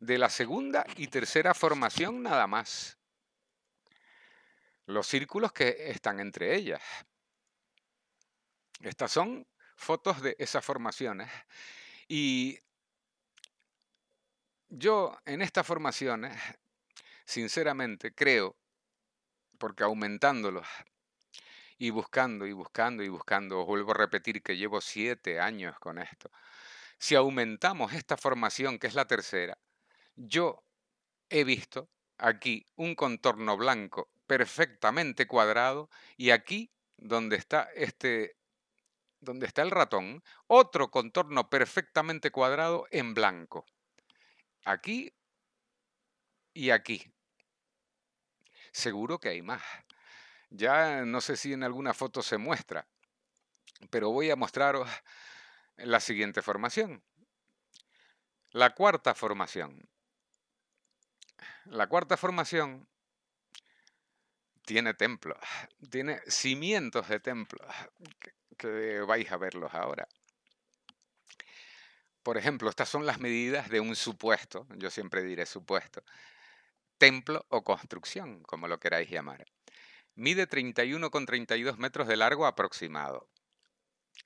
de la segunda y tercera formación nada más. Los círculos que están entre ellas. Estas son fotos de esas formaciones. Y yo en estas formaciones, sinceramente, creo, porque aumentándolos y buscando y buscando y buscando, os vuelvo a repetir que llevo siete años con esto, si aumentamos esta formación, que es la tercera, yo he visto aquí un contorno blanco perfectamente cuadrado y aquí donde está este donde está el ratón, otro contorno perfectamente cuadrado en blanco. Aquí y aquí. Seguro que hay más. Ya no sé si en alguna foto se muestra, pero voy a mostraros la siguiente formación. La cuarta formación. La cuarta formación tiene templos, tiene cimientos de templos, que, vais a verlos ahora. Por ejemplo, estas son las medidas de un supuesto, yo siempre diré supuesto, templo o construcción, como lo queráis llamar. Mide 31,32 metros de largo aproximado.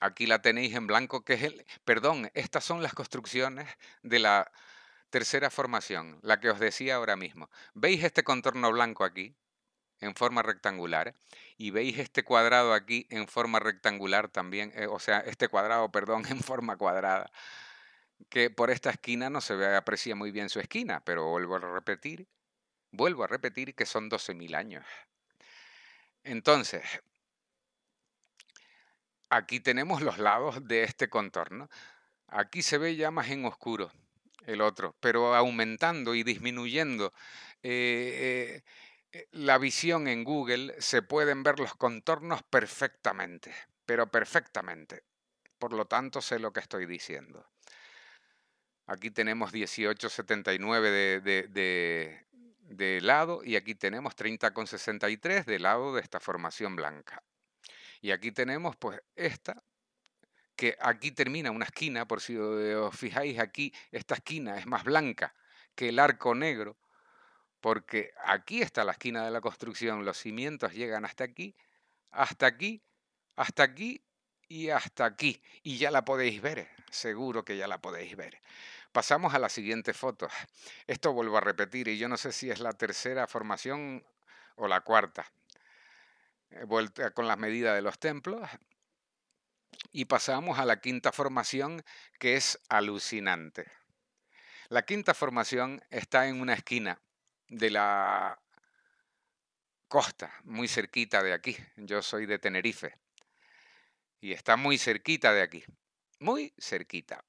Aquí la tenéis en blanco, que es el... Perdón, estas son las construcciones de la Tercera formación, la que os decía ahora mismo. ¿Veis este contorno blanco aquí? en forma rectangular y veis este cuadrado aquí en forma rectangular también, eh, o sea, este cuadrado, *laughs* perdón, en forma cuadrada, que por esta esquina no se ve, aprecia muy bien su esquina, pero vuelvo a repetir, vuelvo a repetir que son 12.000 años. Entonces, aquí tenemos los lados de este contorno. Aquí se ve ya más en oscuro, el otro, pero aumentando y disminuyendo. Eh, eh, eh, la visión en Google se pueden ver los contornos perfectamente, pero perfectamente. Por lo tanto, sé lo que estoy diciendo. Aquí tenemos 1879 de, de, de lado y aquí tenemos 30,63 de lado de esta formación blanca. Y aquí tenemos pues esta que aquí termina una esquina, por si os fijáis aquí, esta esquina es más blanca que el arco negro, porque aquí está la esquina de la construcción, los cimientos llegan hasta aquí, hasta aquí, hasta aquí y hasta aquí. Y ya la podéis ver, seguro que ya la podéis ver. Pasamos a la siguiente foto. Esto vuelvo a repetir y yo no sé si es la tercera formación o la cuarta. Vuelta con las medidas de los templos. Y pasamos a la quinta formación que es alucinante. La quinta formación está en una esquina de la costa, muy cerquita de aquí. Yo soy de Tenerife y está muy cerquita de aquí, muy cerquita.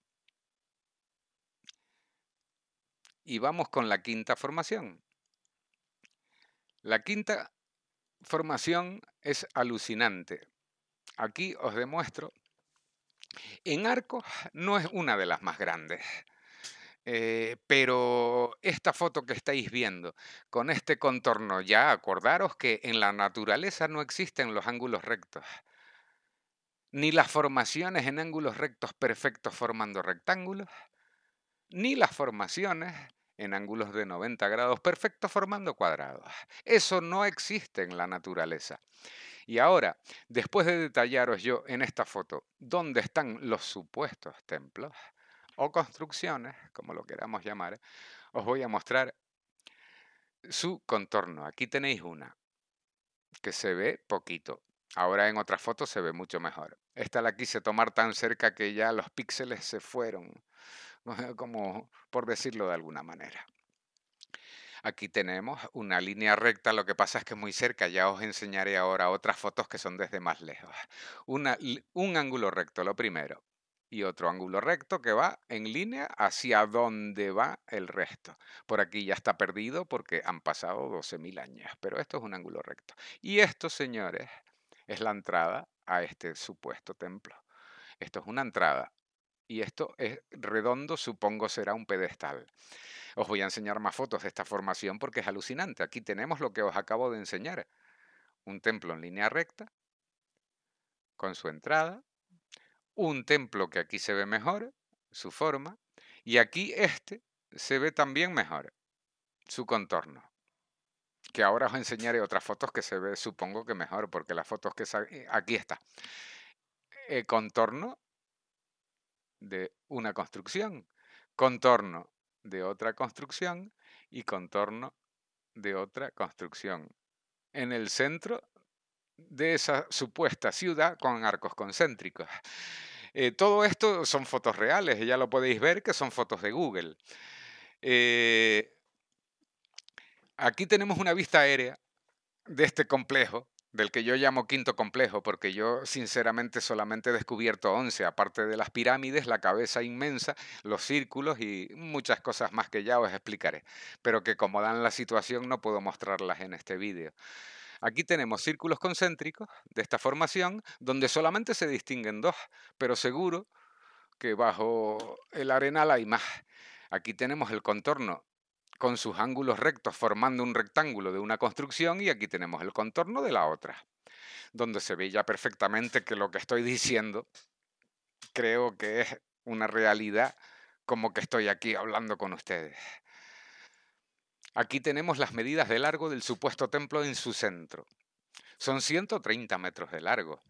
Y vamos con la quinta formación. La quinta formación es alucinante. Aquí os demuestro. En arco no es una de las más grandes. Eh, pero esta foto que estáis viendo, con este contorno ya, acordaros que en la naturaleza no existen los ángulos rectos, ni las formaciones en ángulos rectos perfectos formando rectángulos, ni las formaciones en ángulos de 90 grados perfectos formando cuadrados. Eso no existe en la naturaleza. Y ahora, después de detallaros yo en esta foto dónde están los supuestos templos o construcciones, como lo queramos llamar, os voy a mostrar su contorno. Aquí tenéis una que se ve poquito. Ahora en otra foto se ve mucho mejor. Esta la quise tomar tan cerca que ya los píxeles se fueron, *laughs* como por decirlo de alguna manera. Aquí tenemos una línea recta, lo que pasa es que muy cerca, ya os enseñaré ahora otras fotos que son desde más lejos. un ángulo recto, lo primero, y otro ángulo recto que va en línea hacia donde va el resto. Por aquí ya está perdido porque han pasado 12.000 años, pero esto es un ángulo recto. Y esto, señores, es la entrada a este supuesto templo. Esto es una entrada y esto es redondo, supongo será un pedestal. Os voy a enseñar más fotos de esta formación porque es alucinante. Aquí tenemos lo que os acabo de enseñar. Un templo en línea recta, con su entrada. Un templo que aquí se ve mejor, su forma. Y aquí este se ve también mejor, su contorno. Que ahora os enseñaré otras fotos que se ve, supongo que mejor, porque las fotos que... Eh, aquí está. El eh, contorno de una construcción. Contorno de otra construcción y contorno de otra construcción. En el centro de esa supuesta ciudad con arcos concéntricos. Eh, todo esto son fotos reales, ya lo podéis ver que son fotos de Google. Eh, aquí tenemos una vista aérea de este complejo del que yo llamo quinto complejo, porque yo sinceramente solamente he descubierto 11, aparte de las pirámides, la cabeza inmensa, los círculos y muchas cosas más que ya os explicaré, pero que como dan la situación no puedo mostrarlas en este vídeo. Aquí tenemos círculos concéntricos de esta formación, donde solamente se distinguen dos, pero seguro que bajo el arenal hay más. Aquí tenemos el contorno con sus ángulos rectos formando un rectángulo de una construcción y aquí tenemos el contorno de la otra, donde se ve ya perfectamente que lo que estoy diciendo creo que es una realidad como que estoy aquí hablando con ustedes. Aquí tenemos las medidas de largo del supuesto templo en su centro. Son 130 metros de largo.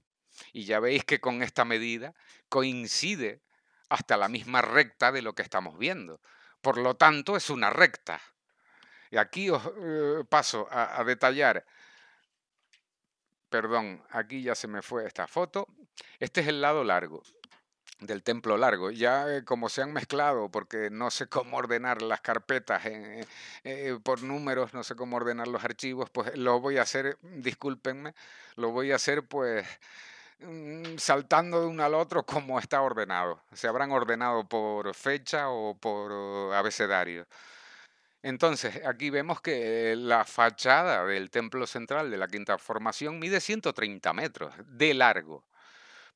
Y ya veis que con esta medida coincide hasta la misma recta de lo que estamos viendo. Por lo tanto, es una recta. Y aquí os eh, paso a, detallar perdón, aquí ya se me fue esta foto. Este es el lado largo del templo largo. Ya eh, como se han mezclado, porque no sé cómo ordenar las carpetas eh, por números, no sé cómo ordenar los archivos, pues lo voy a hacer, discúlpenme, lo voy a hacer pues Mm, saltando de uno al otro como está ordenado. Se habrán ordenado por fecha o por uh, abecedario. Entonces, aquí vemos que la fachada del templo central de la quinta formación mide 130 metros de largo.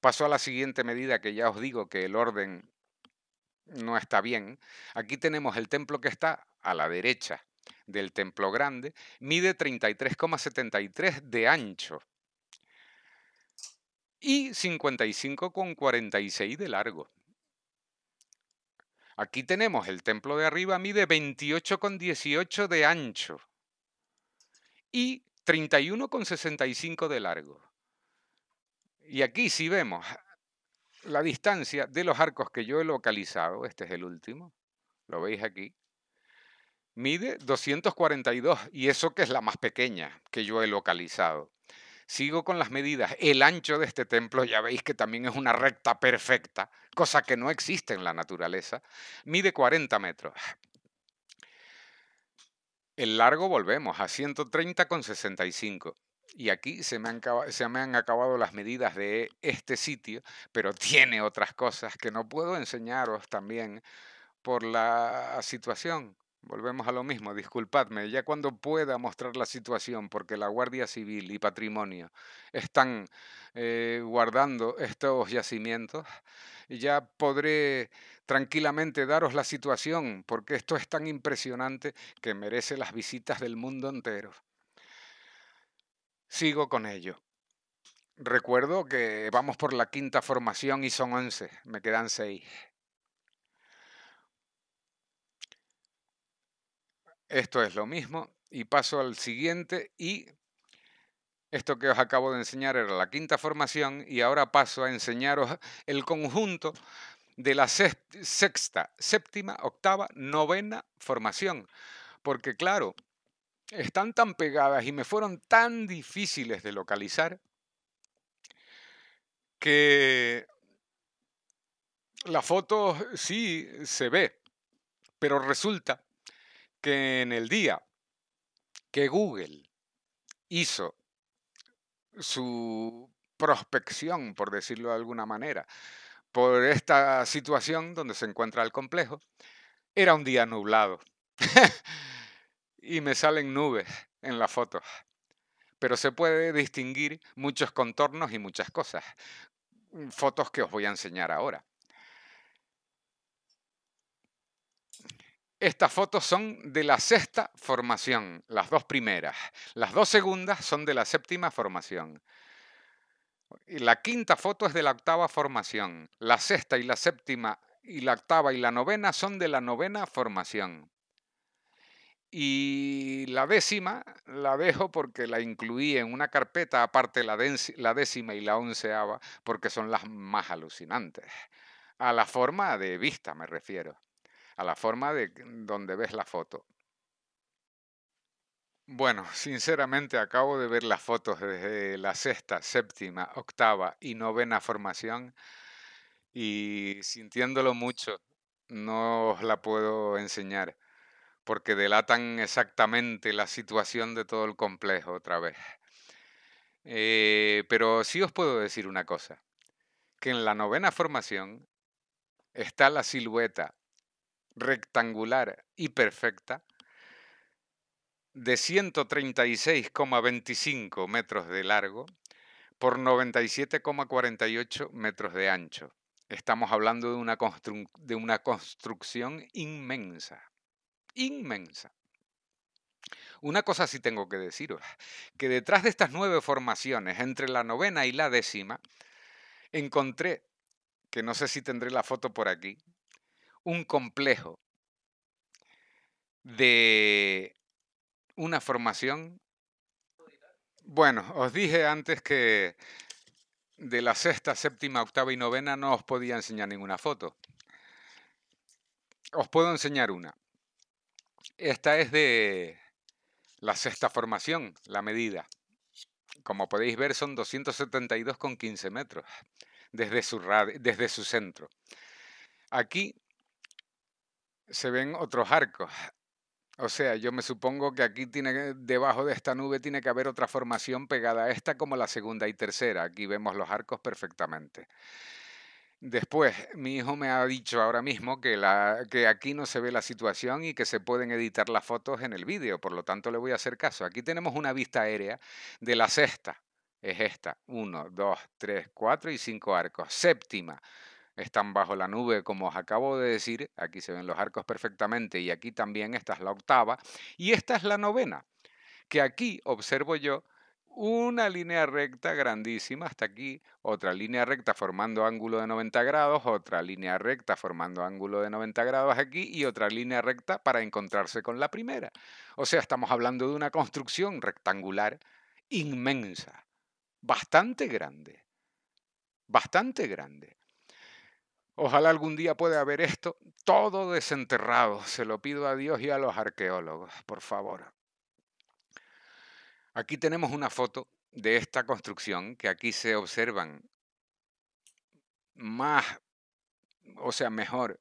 Paso a la siguiente medida que ya os digo que el orden no está bien. Aquí tenemos el templo que está a la derecha del templo grande, mide 33,73 de ancho y 55,46 de largo. Aquí tenemos el templo de arriba, mide 28,18 de ancho y 31,65 de largo. Y aquí si vemos la distancia de los arcos que yo he localizado, este es el último, lo veis aquí, mide 242 y eso que es la más pequeña que yo he localizado. Sigo con las medidas. El ancho de este templo, ya veis que también es una recta perfecta, cosa que no existe en la naturaleza, mide 40 metros. El largo volvemos a 130,65. Y aquí se me, han, se me han acabado las medidas de este sitio, pero tiene otras cosas que no puedo enseñaros también por la situación. Volvemos a lo mismo, disculpadme, ya cuando pueda mostrar la situación, porque la Guardia Civil y Patrimonio están eh, guardando estos yacimientos, ya podré tranquilamente daros la situación, porque esto es tan impresionante que merece las visitas del mundo entero. Sigo con ello. Recuerdo que vamos por la quinta formación y son once, me quedan seis. Esto es lo mismo y paso al siguiente y esto que os acabo de enseñar era la quinta formación y ahora paso a enseñaros *laughs* el conjunto de la sexta, séptima, octava, novena formación. Porque claro, están tan pegadas y me fueron tan difíciles de localizar que la foto sí se ve, pero resulta que en el día que Google hizo su prospección, por decirlo de alguna manera, por esta situación donde se encuentra el complejo, era un día nublado. *laughs* y me salen nubes en la foto. Pero se puede distinguir muchos contornos y muchas cosas. Fotos que os voy a enseñar ahora. Estas fotos son de la sexta formación, las dos primeras. Las dos segundas son de la séptima formación. La quinta foto es de la octava formación. La sexta y la séptima y la octava y la novena son de la novena formación. Y la décima la dejo porque la incluí en una carpeta, aparte la, la décima y la onceava, porque son las más alucinantes. A la forma de vista me refiero a la forma de donde ves la foto. Bueno, sinceramente acabo de ver las fotos desde la sexta, séptima, octava y novena formación y sintiéndolo mucho, no os la puedo enseñar porque delatan exactamente la situación de todo el complejo otra vez. Eh, pero sí os puedo decir una cosa, que en la novena formación está la silueta rectangular y perfecta de 136,25 metros de largo por 97,48 metros de ancho. Estamos hablando de una, de una construcción inmensa, inmensa. Una cosa sí tengo que deciros, que detrás de estas nueve formaciones, entre la novena y la décima, encontré, que no sé si tendré la foto por aquí, un complejo de una formación. Bueno, os dije antes que de la sexta, séptima, octava y novena no os podía enseñar ninguna foto. Os puedo enseñar una. Esta es de la sexta formación, la medida. Como podéis ver son 272,15 metros desde su, desde su centro. Aquí se ven otros arcos. O sea, yo me supongo que aquí tiene, debajo de esta nube tiene que haber otra formación pegada a esta como la segunda y tercera. Aquí vemos los arcos perfectamente. Después, mi hijo me ha dicho ahora mismo que, la, que aquí no se ve la situación y que se pueden editar las fotos en el vídeo, por lo tanto le voy a hacer caso. Aquí tenemos una vista aérea de la sexta, es esta, Uno, dos, tres, cuatro y cinco arcos. Séptima, están bajo la nube, como os acabo de decir, aquí se ven los arcos perfectamente y aquí también esta es la octava y esta es la novena, que aquí observo yo una línea recta grandísima hasta aquí, otra línea recta formando ángulo de 90 grados, otra línea recta formando ángulo de 90 grados aquí y otra línea recta para encontrarse con la primera. O sea, estamos hablando de una construcción rectangular inmensa, bastante grande, bastante grande. Ojalá algún día pueda haber esto todo desenterrado. Se lo pido a Dios y a los arqueólogos, por favor. Aquí tenemos una foto de esta construcción que aquí se observan más, o sea, mejor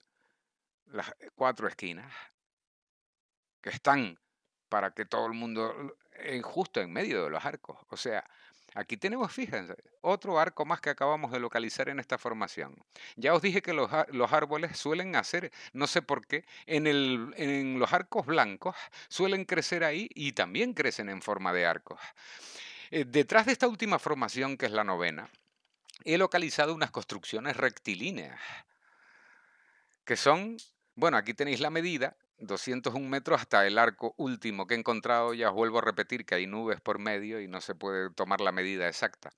las cuatro esquinas que están para que todo el mundo, justo en medio de los arcos. O sea, Aquí tenemos, fíjense, otro arco más que acabamos de localizar en esta formación. Ya os dije que los, árboles suelen hacer, no sé por qué, en, los arcos blancos suelen crecer ahí y también crecen en forma de arcos. Eh, detrás de esta última formación, que es la novena, he localizado unas construcciones rectilíneas, que son, bueno, aquí tenéis la medida, 201 metros hasta el arco último que he encontrado, ya os vuelvo a repetir que hay nubes por medio y no se puede tomar la medida exacta.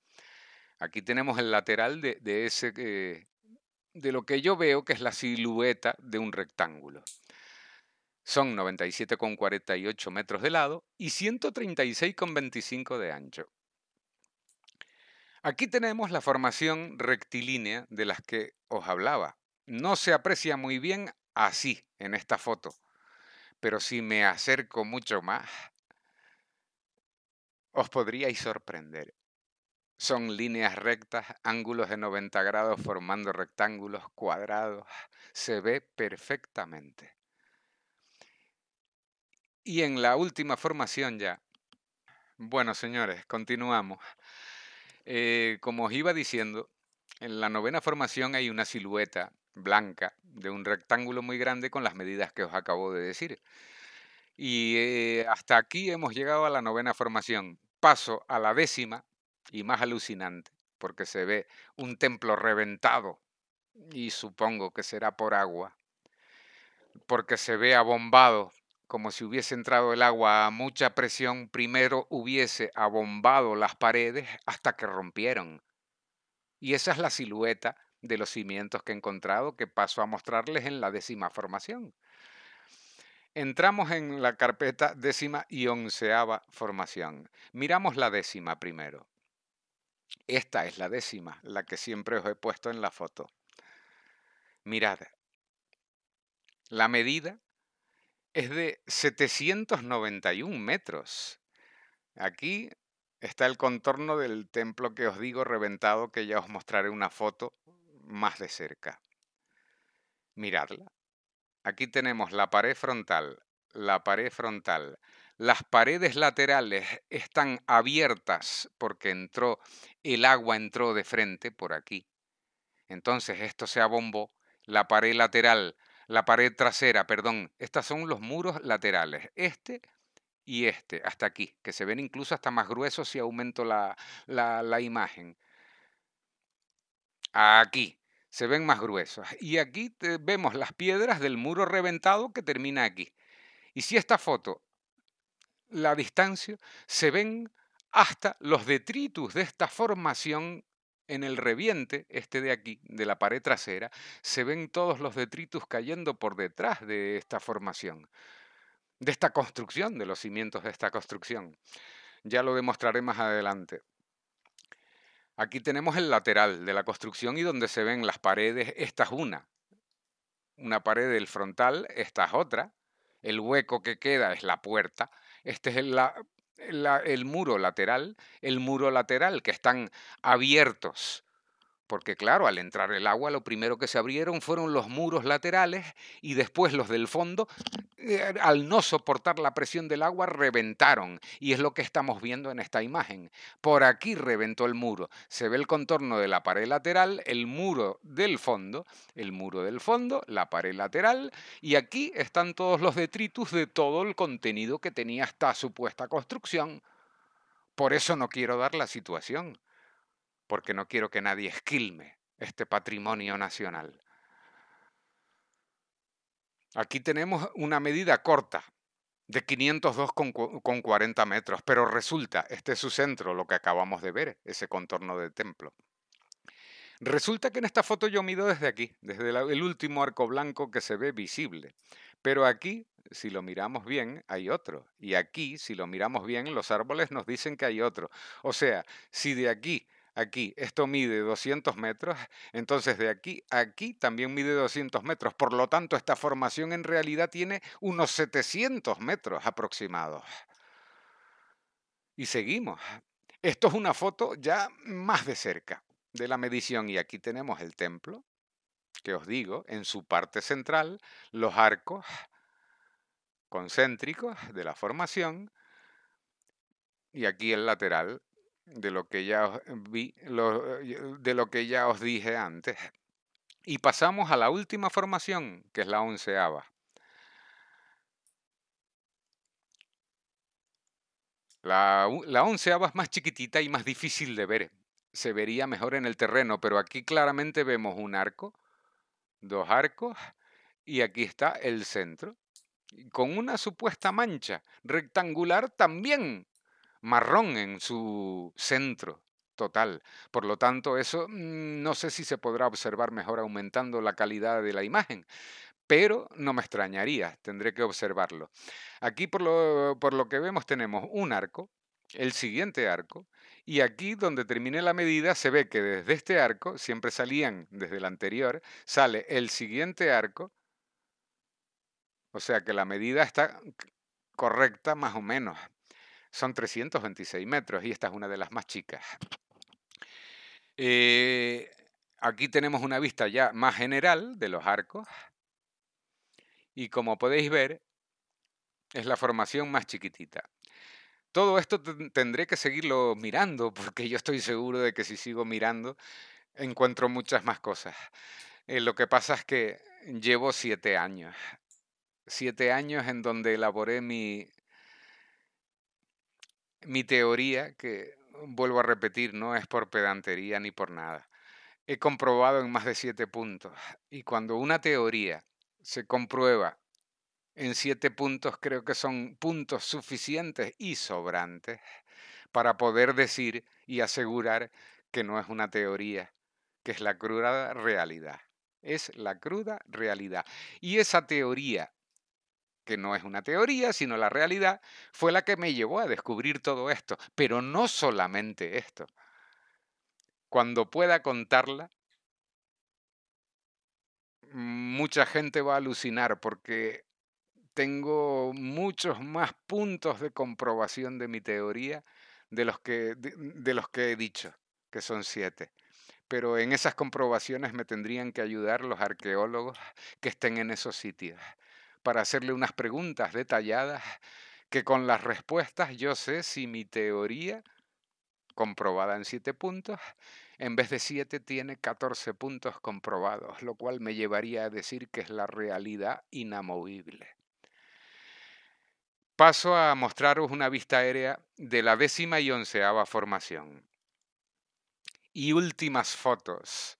Aquí tenemos el lateral de, ese, de lo que yo veo que es la silueta de un rectángulo. Son 97,48 metros de lado y 136,25 de ancho. Aquí tenemos la formación rectilínea de las que os hablaba. No se aprecia muy bien así en esta foto, pero si me acerco mucho más, os podríais sorprender. Son líneas rectas, ángulos de 90 grados formando rectángulos cuadrados. Se ve perfectamente. Y en la última formación ya. Bueno, señores, continuamos. Eh, como os iba diciendo, en la novena formación hay una silueta blanca de un rectángulo muy grande con las medidas que os acabo de decir. Y eh, hasta aquí hemos llegado a la novena formación. Paso a la décima y más alucinante, porque se ve un templo reventado y supongo que será por agua, porque se ve abombado, como si hubiese entrado el agua a mucha presión, primero hubiese abombado las paredes hasta que rompieron. Y esa es la silueta de los cimientos que he encontrado que paso a mostrarles en la décima formación. Entramos en la carpeta décima y onceava formación. Miramos la décima primero. Esta es la décima, la que siempre os he puesto en la foto. Mirad, la medida es de 791 metros. Aquí está el contorno del templo que os digo reventado, que ya os mostraré una foto más de cerca. Miradla. Aquí tenemos la pared frontal, la pared frontal. Las paredes laterales están abiertas porque entró, el agua entró de frente por aquí. Entonces esto se abombó, la pared lateral, la pared trasera, perdón. Estos son los muros laterales. Este y este, hasta aquí, que se ven incluso hasta más gruesos si aumento la imagen. Aquí, se ven más gruesos. Y aquí vemos las piedras del muro reventado que termina aquí. Y si esta foto la distancia, se ven hasta los detritus de esta formación en el reviente, este de aquí, de la pared trasera, se ven todos los detritus cayendo por detrás de esta formación, de esta construcción, de los cimientos de esta construcción. Ya lo demostraré más adelante. Aquí tenemos el lateral de la construcción y donde se ven las paredes, esta es una. Una pared del frontal, esta es otra. El hueco que queda es la puerta. Este es el, el muro lateral. El muro lateral que están abiertos porque claro, al entrar el agua lo primero que se abrieron fueron los muros laterales y después los del fondo, eh, eh, al no soportar la presión del agua, reventaron. Y es lo que estamos viendo en esta imagen. Por aquí reventó el muro. Se ve el contorno de la pared lateral, el muro del fondo, el muro del fondo, la pared lateral, y aquí están todos los detritus de todo el contenido que tenía esta supuesta construcción. Por eso no quiero dar la situación porque no quiero que nadie *laughs* esquilme este patrimonio nacional. Aquí tenemos una medida corta de 502,40 metros, pero resulta, este es su centro, lo que acabamos de ver, ese contorno de templo. Resulta que en esta foto yo mido desde aquí, desde el último arco blanco que se ve visible, pero aquí, si lo miramos bien, hay otro, y aquí, si lo miramos bien, los árboles nos dicen que hay otro. O sea, si de aquí aquí, esto mide 200 metros, entonces de aquí a aquí también mide 200 metros. Por lo tanto, esta formación en realidad tiene unos 700 metros aproximados. Y seguimos. Esto es una foto ya más de cerca de la medición y aquí tenemos el templo, que os digo, en su parte central, los arcos concéntricos de la formación y aquí el lateral de lo que ya os eh, vi, eh, de lo que ya os dije antes. Y pasamos a la última formación, que es la onceava. La, la onceava es más chiquitita y más difícil de ver. Se vería mejor en el terreno, pero aquí claramente vemos un arco, dos arcos, y aquí está el centro, con una supuesta mancha rectangular también marrón en su centro total. Por lo tanto, eso mm, no sé si se podrá observar mejor aumentando la calidad de la imagen, pero no me extrañaría, tendré que observarlo. Aquí por lo, que vemos tenemos un arco, el siguiente arco, y aquí donde terminé la medida se ve que desde este arco, siempre salían desde el anterior, sale el siguiente arco, o sea que la medida está correcta más o menos, son 326 metros y esta es una de las más chicas. Eh, aquí tenemos una vista ya más general de los arcos y como podéis ver es la formación más chiquitita. Todo esto tendré que seguirlo mirando porque yo estoy seguro de que si sigo mirando encuentro muchas más cosas. Eh, lo que pasa es que llevo siete años. Siete años en donde elaboré mi, mi teoría, que vuelvo a repetir, no es por pedantería ni por nada. He comprobado en más de siete puntos. Y cuando una teoría se comprueba en siete puntos, creo que son puntos suficientes y sobrantes para poder decir y asegurar que no es una teoría, que es la cruda realidad. Es la cruda realidad. Y esa teoría que no es una teoría, sino la realidad, fue la que me llevó a descubrir todo esto. Pero no solamente esto. Cuando pueda contarla, mucha gente va a alucinar porque tengo muchos más puntos de comprobación de mi teoría de los que, de, los que he dicho, que son siete pero en esas comprobaciones me tendrían que ayudar los arqueólogos que estén en esos sitios, para hacerle unas preguntas detalladas que con las respuestas yo sé si mi teoría, comprobada en siete puntos, en vez de 7 tiene 14 puntos comprobados, lo cual me llevaría a decir que es la realidad inamovible. Paso a mostraros una vista aérea de la décima y onceava formación. Y últimas fotos.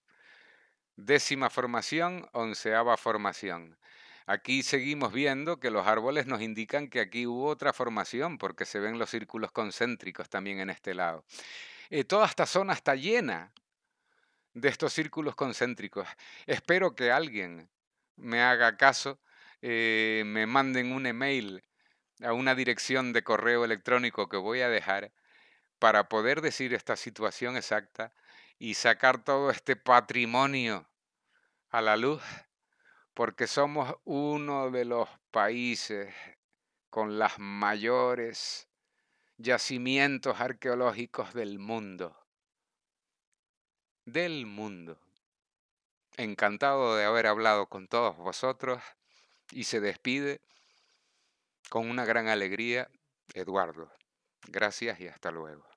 Décima formación, onceava formación. Aquí seguimos viendo que los árboles nos indican que aquí hubo otra formación porque se ven los círculos concéntricos también en este lado. Eh, toda esta zona está llena de estos círculos concéntricos. Espero que alguien me haga caso, eh, me manden un email a una dirección de correo electrónico que voy a dejar para poder decir esta situación exacta y sacar todo este patrimonio a la luz porque somos uno de los países con las mayores yacimientos arqueológicos del mundo. Del mundo. Encantado de haber hablado con todos vosotros y se despide con una gran alegría Eduardo. Gracias y hasta luego.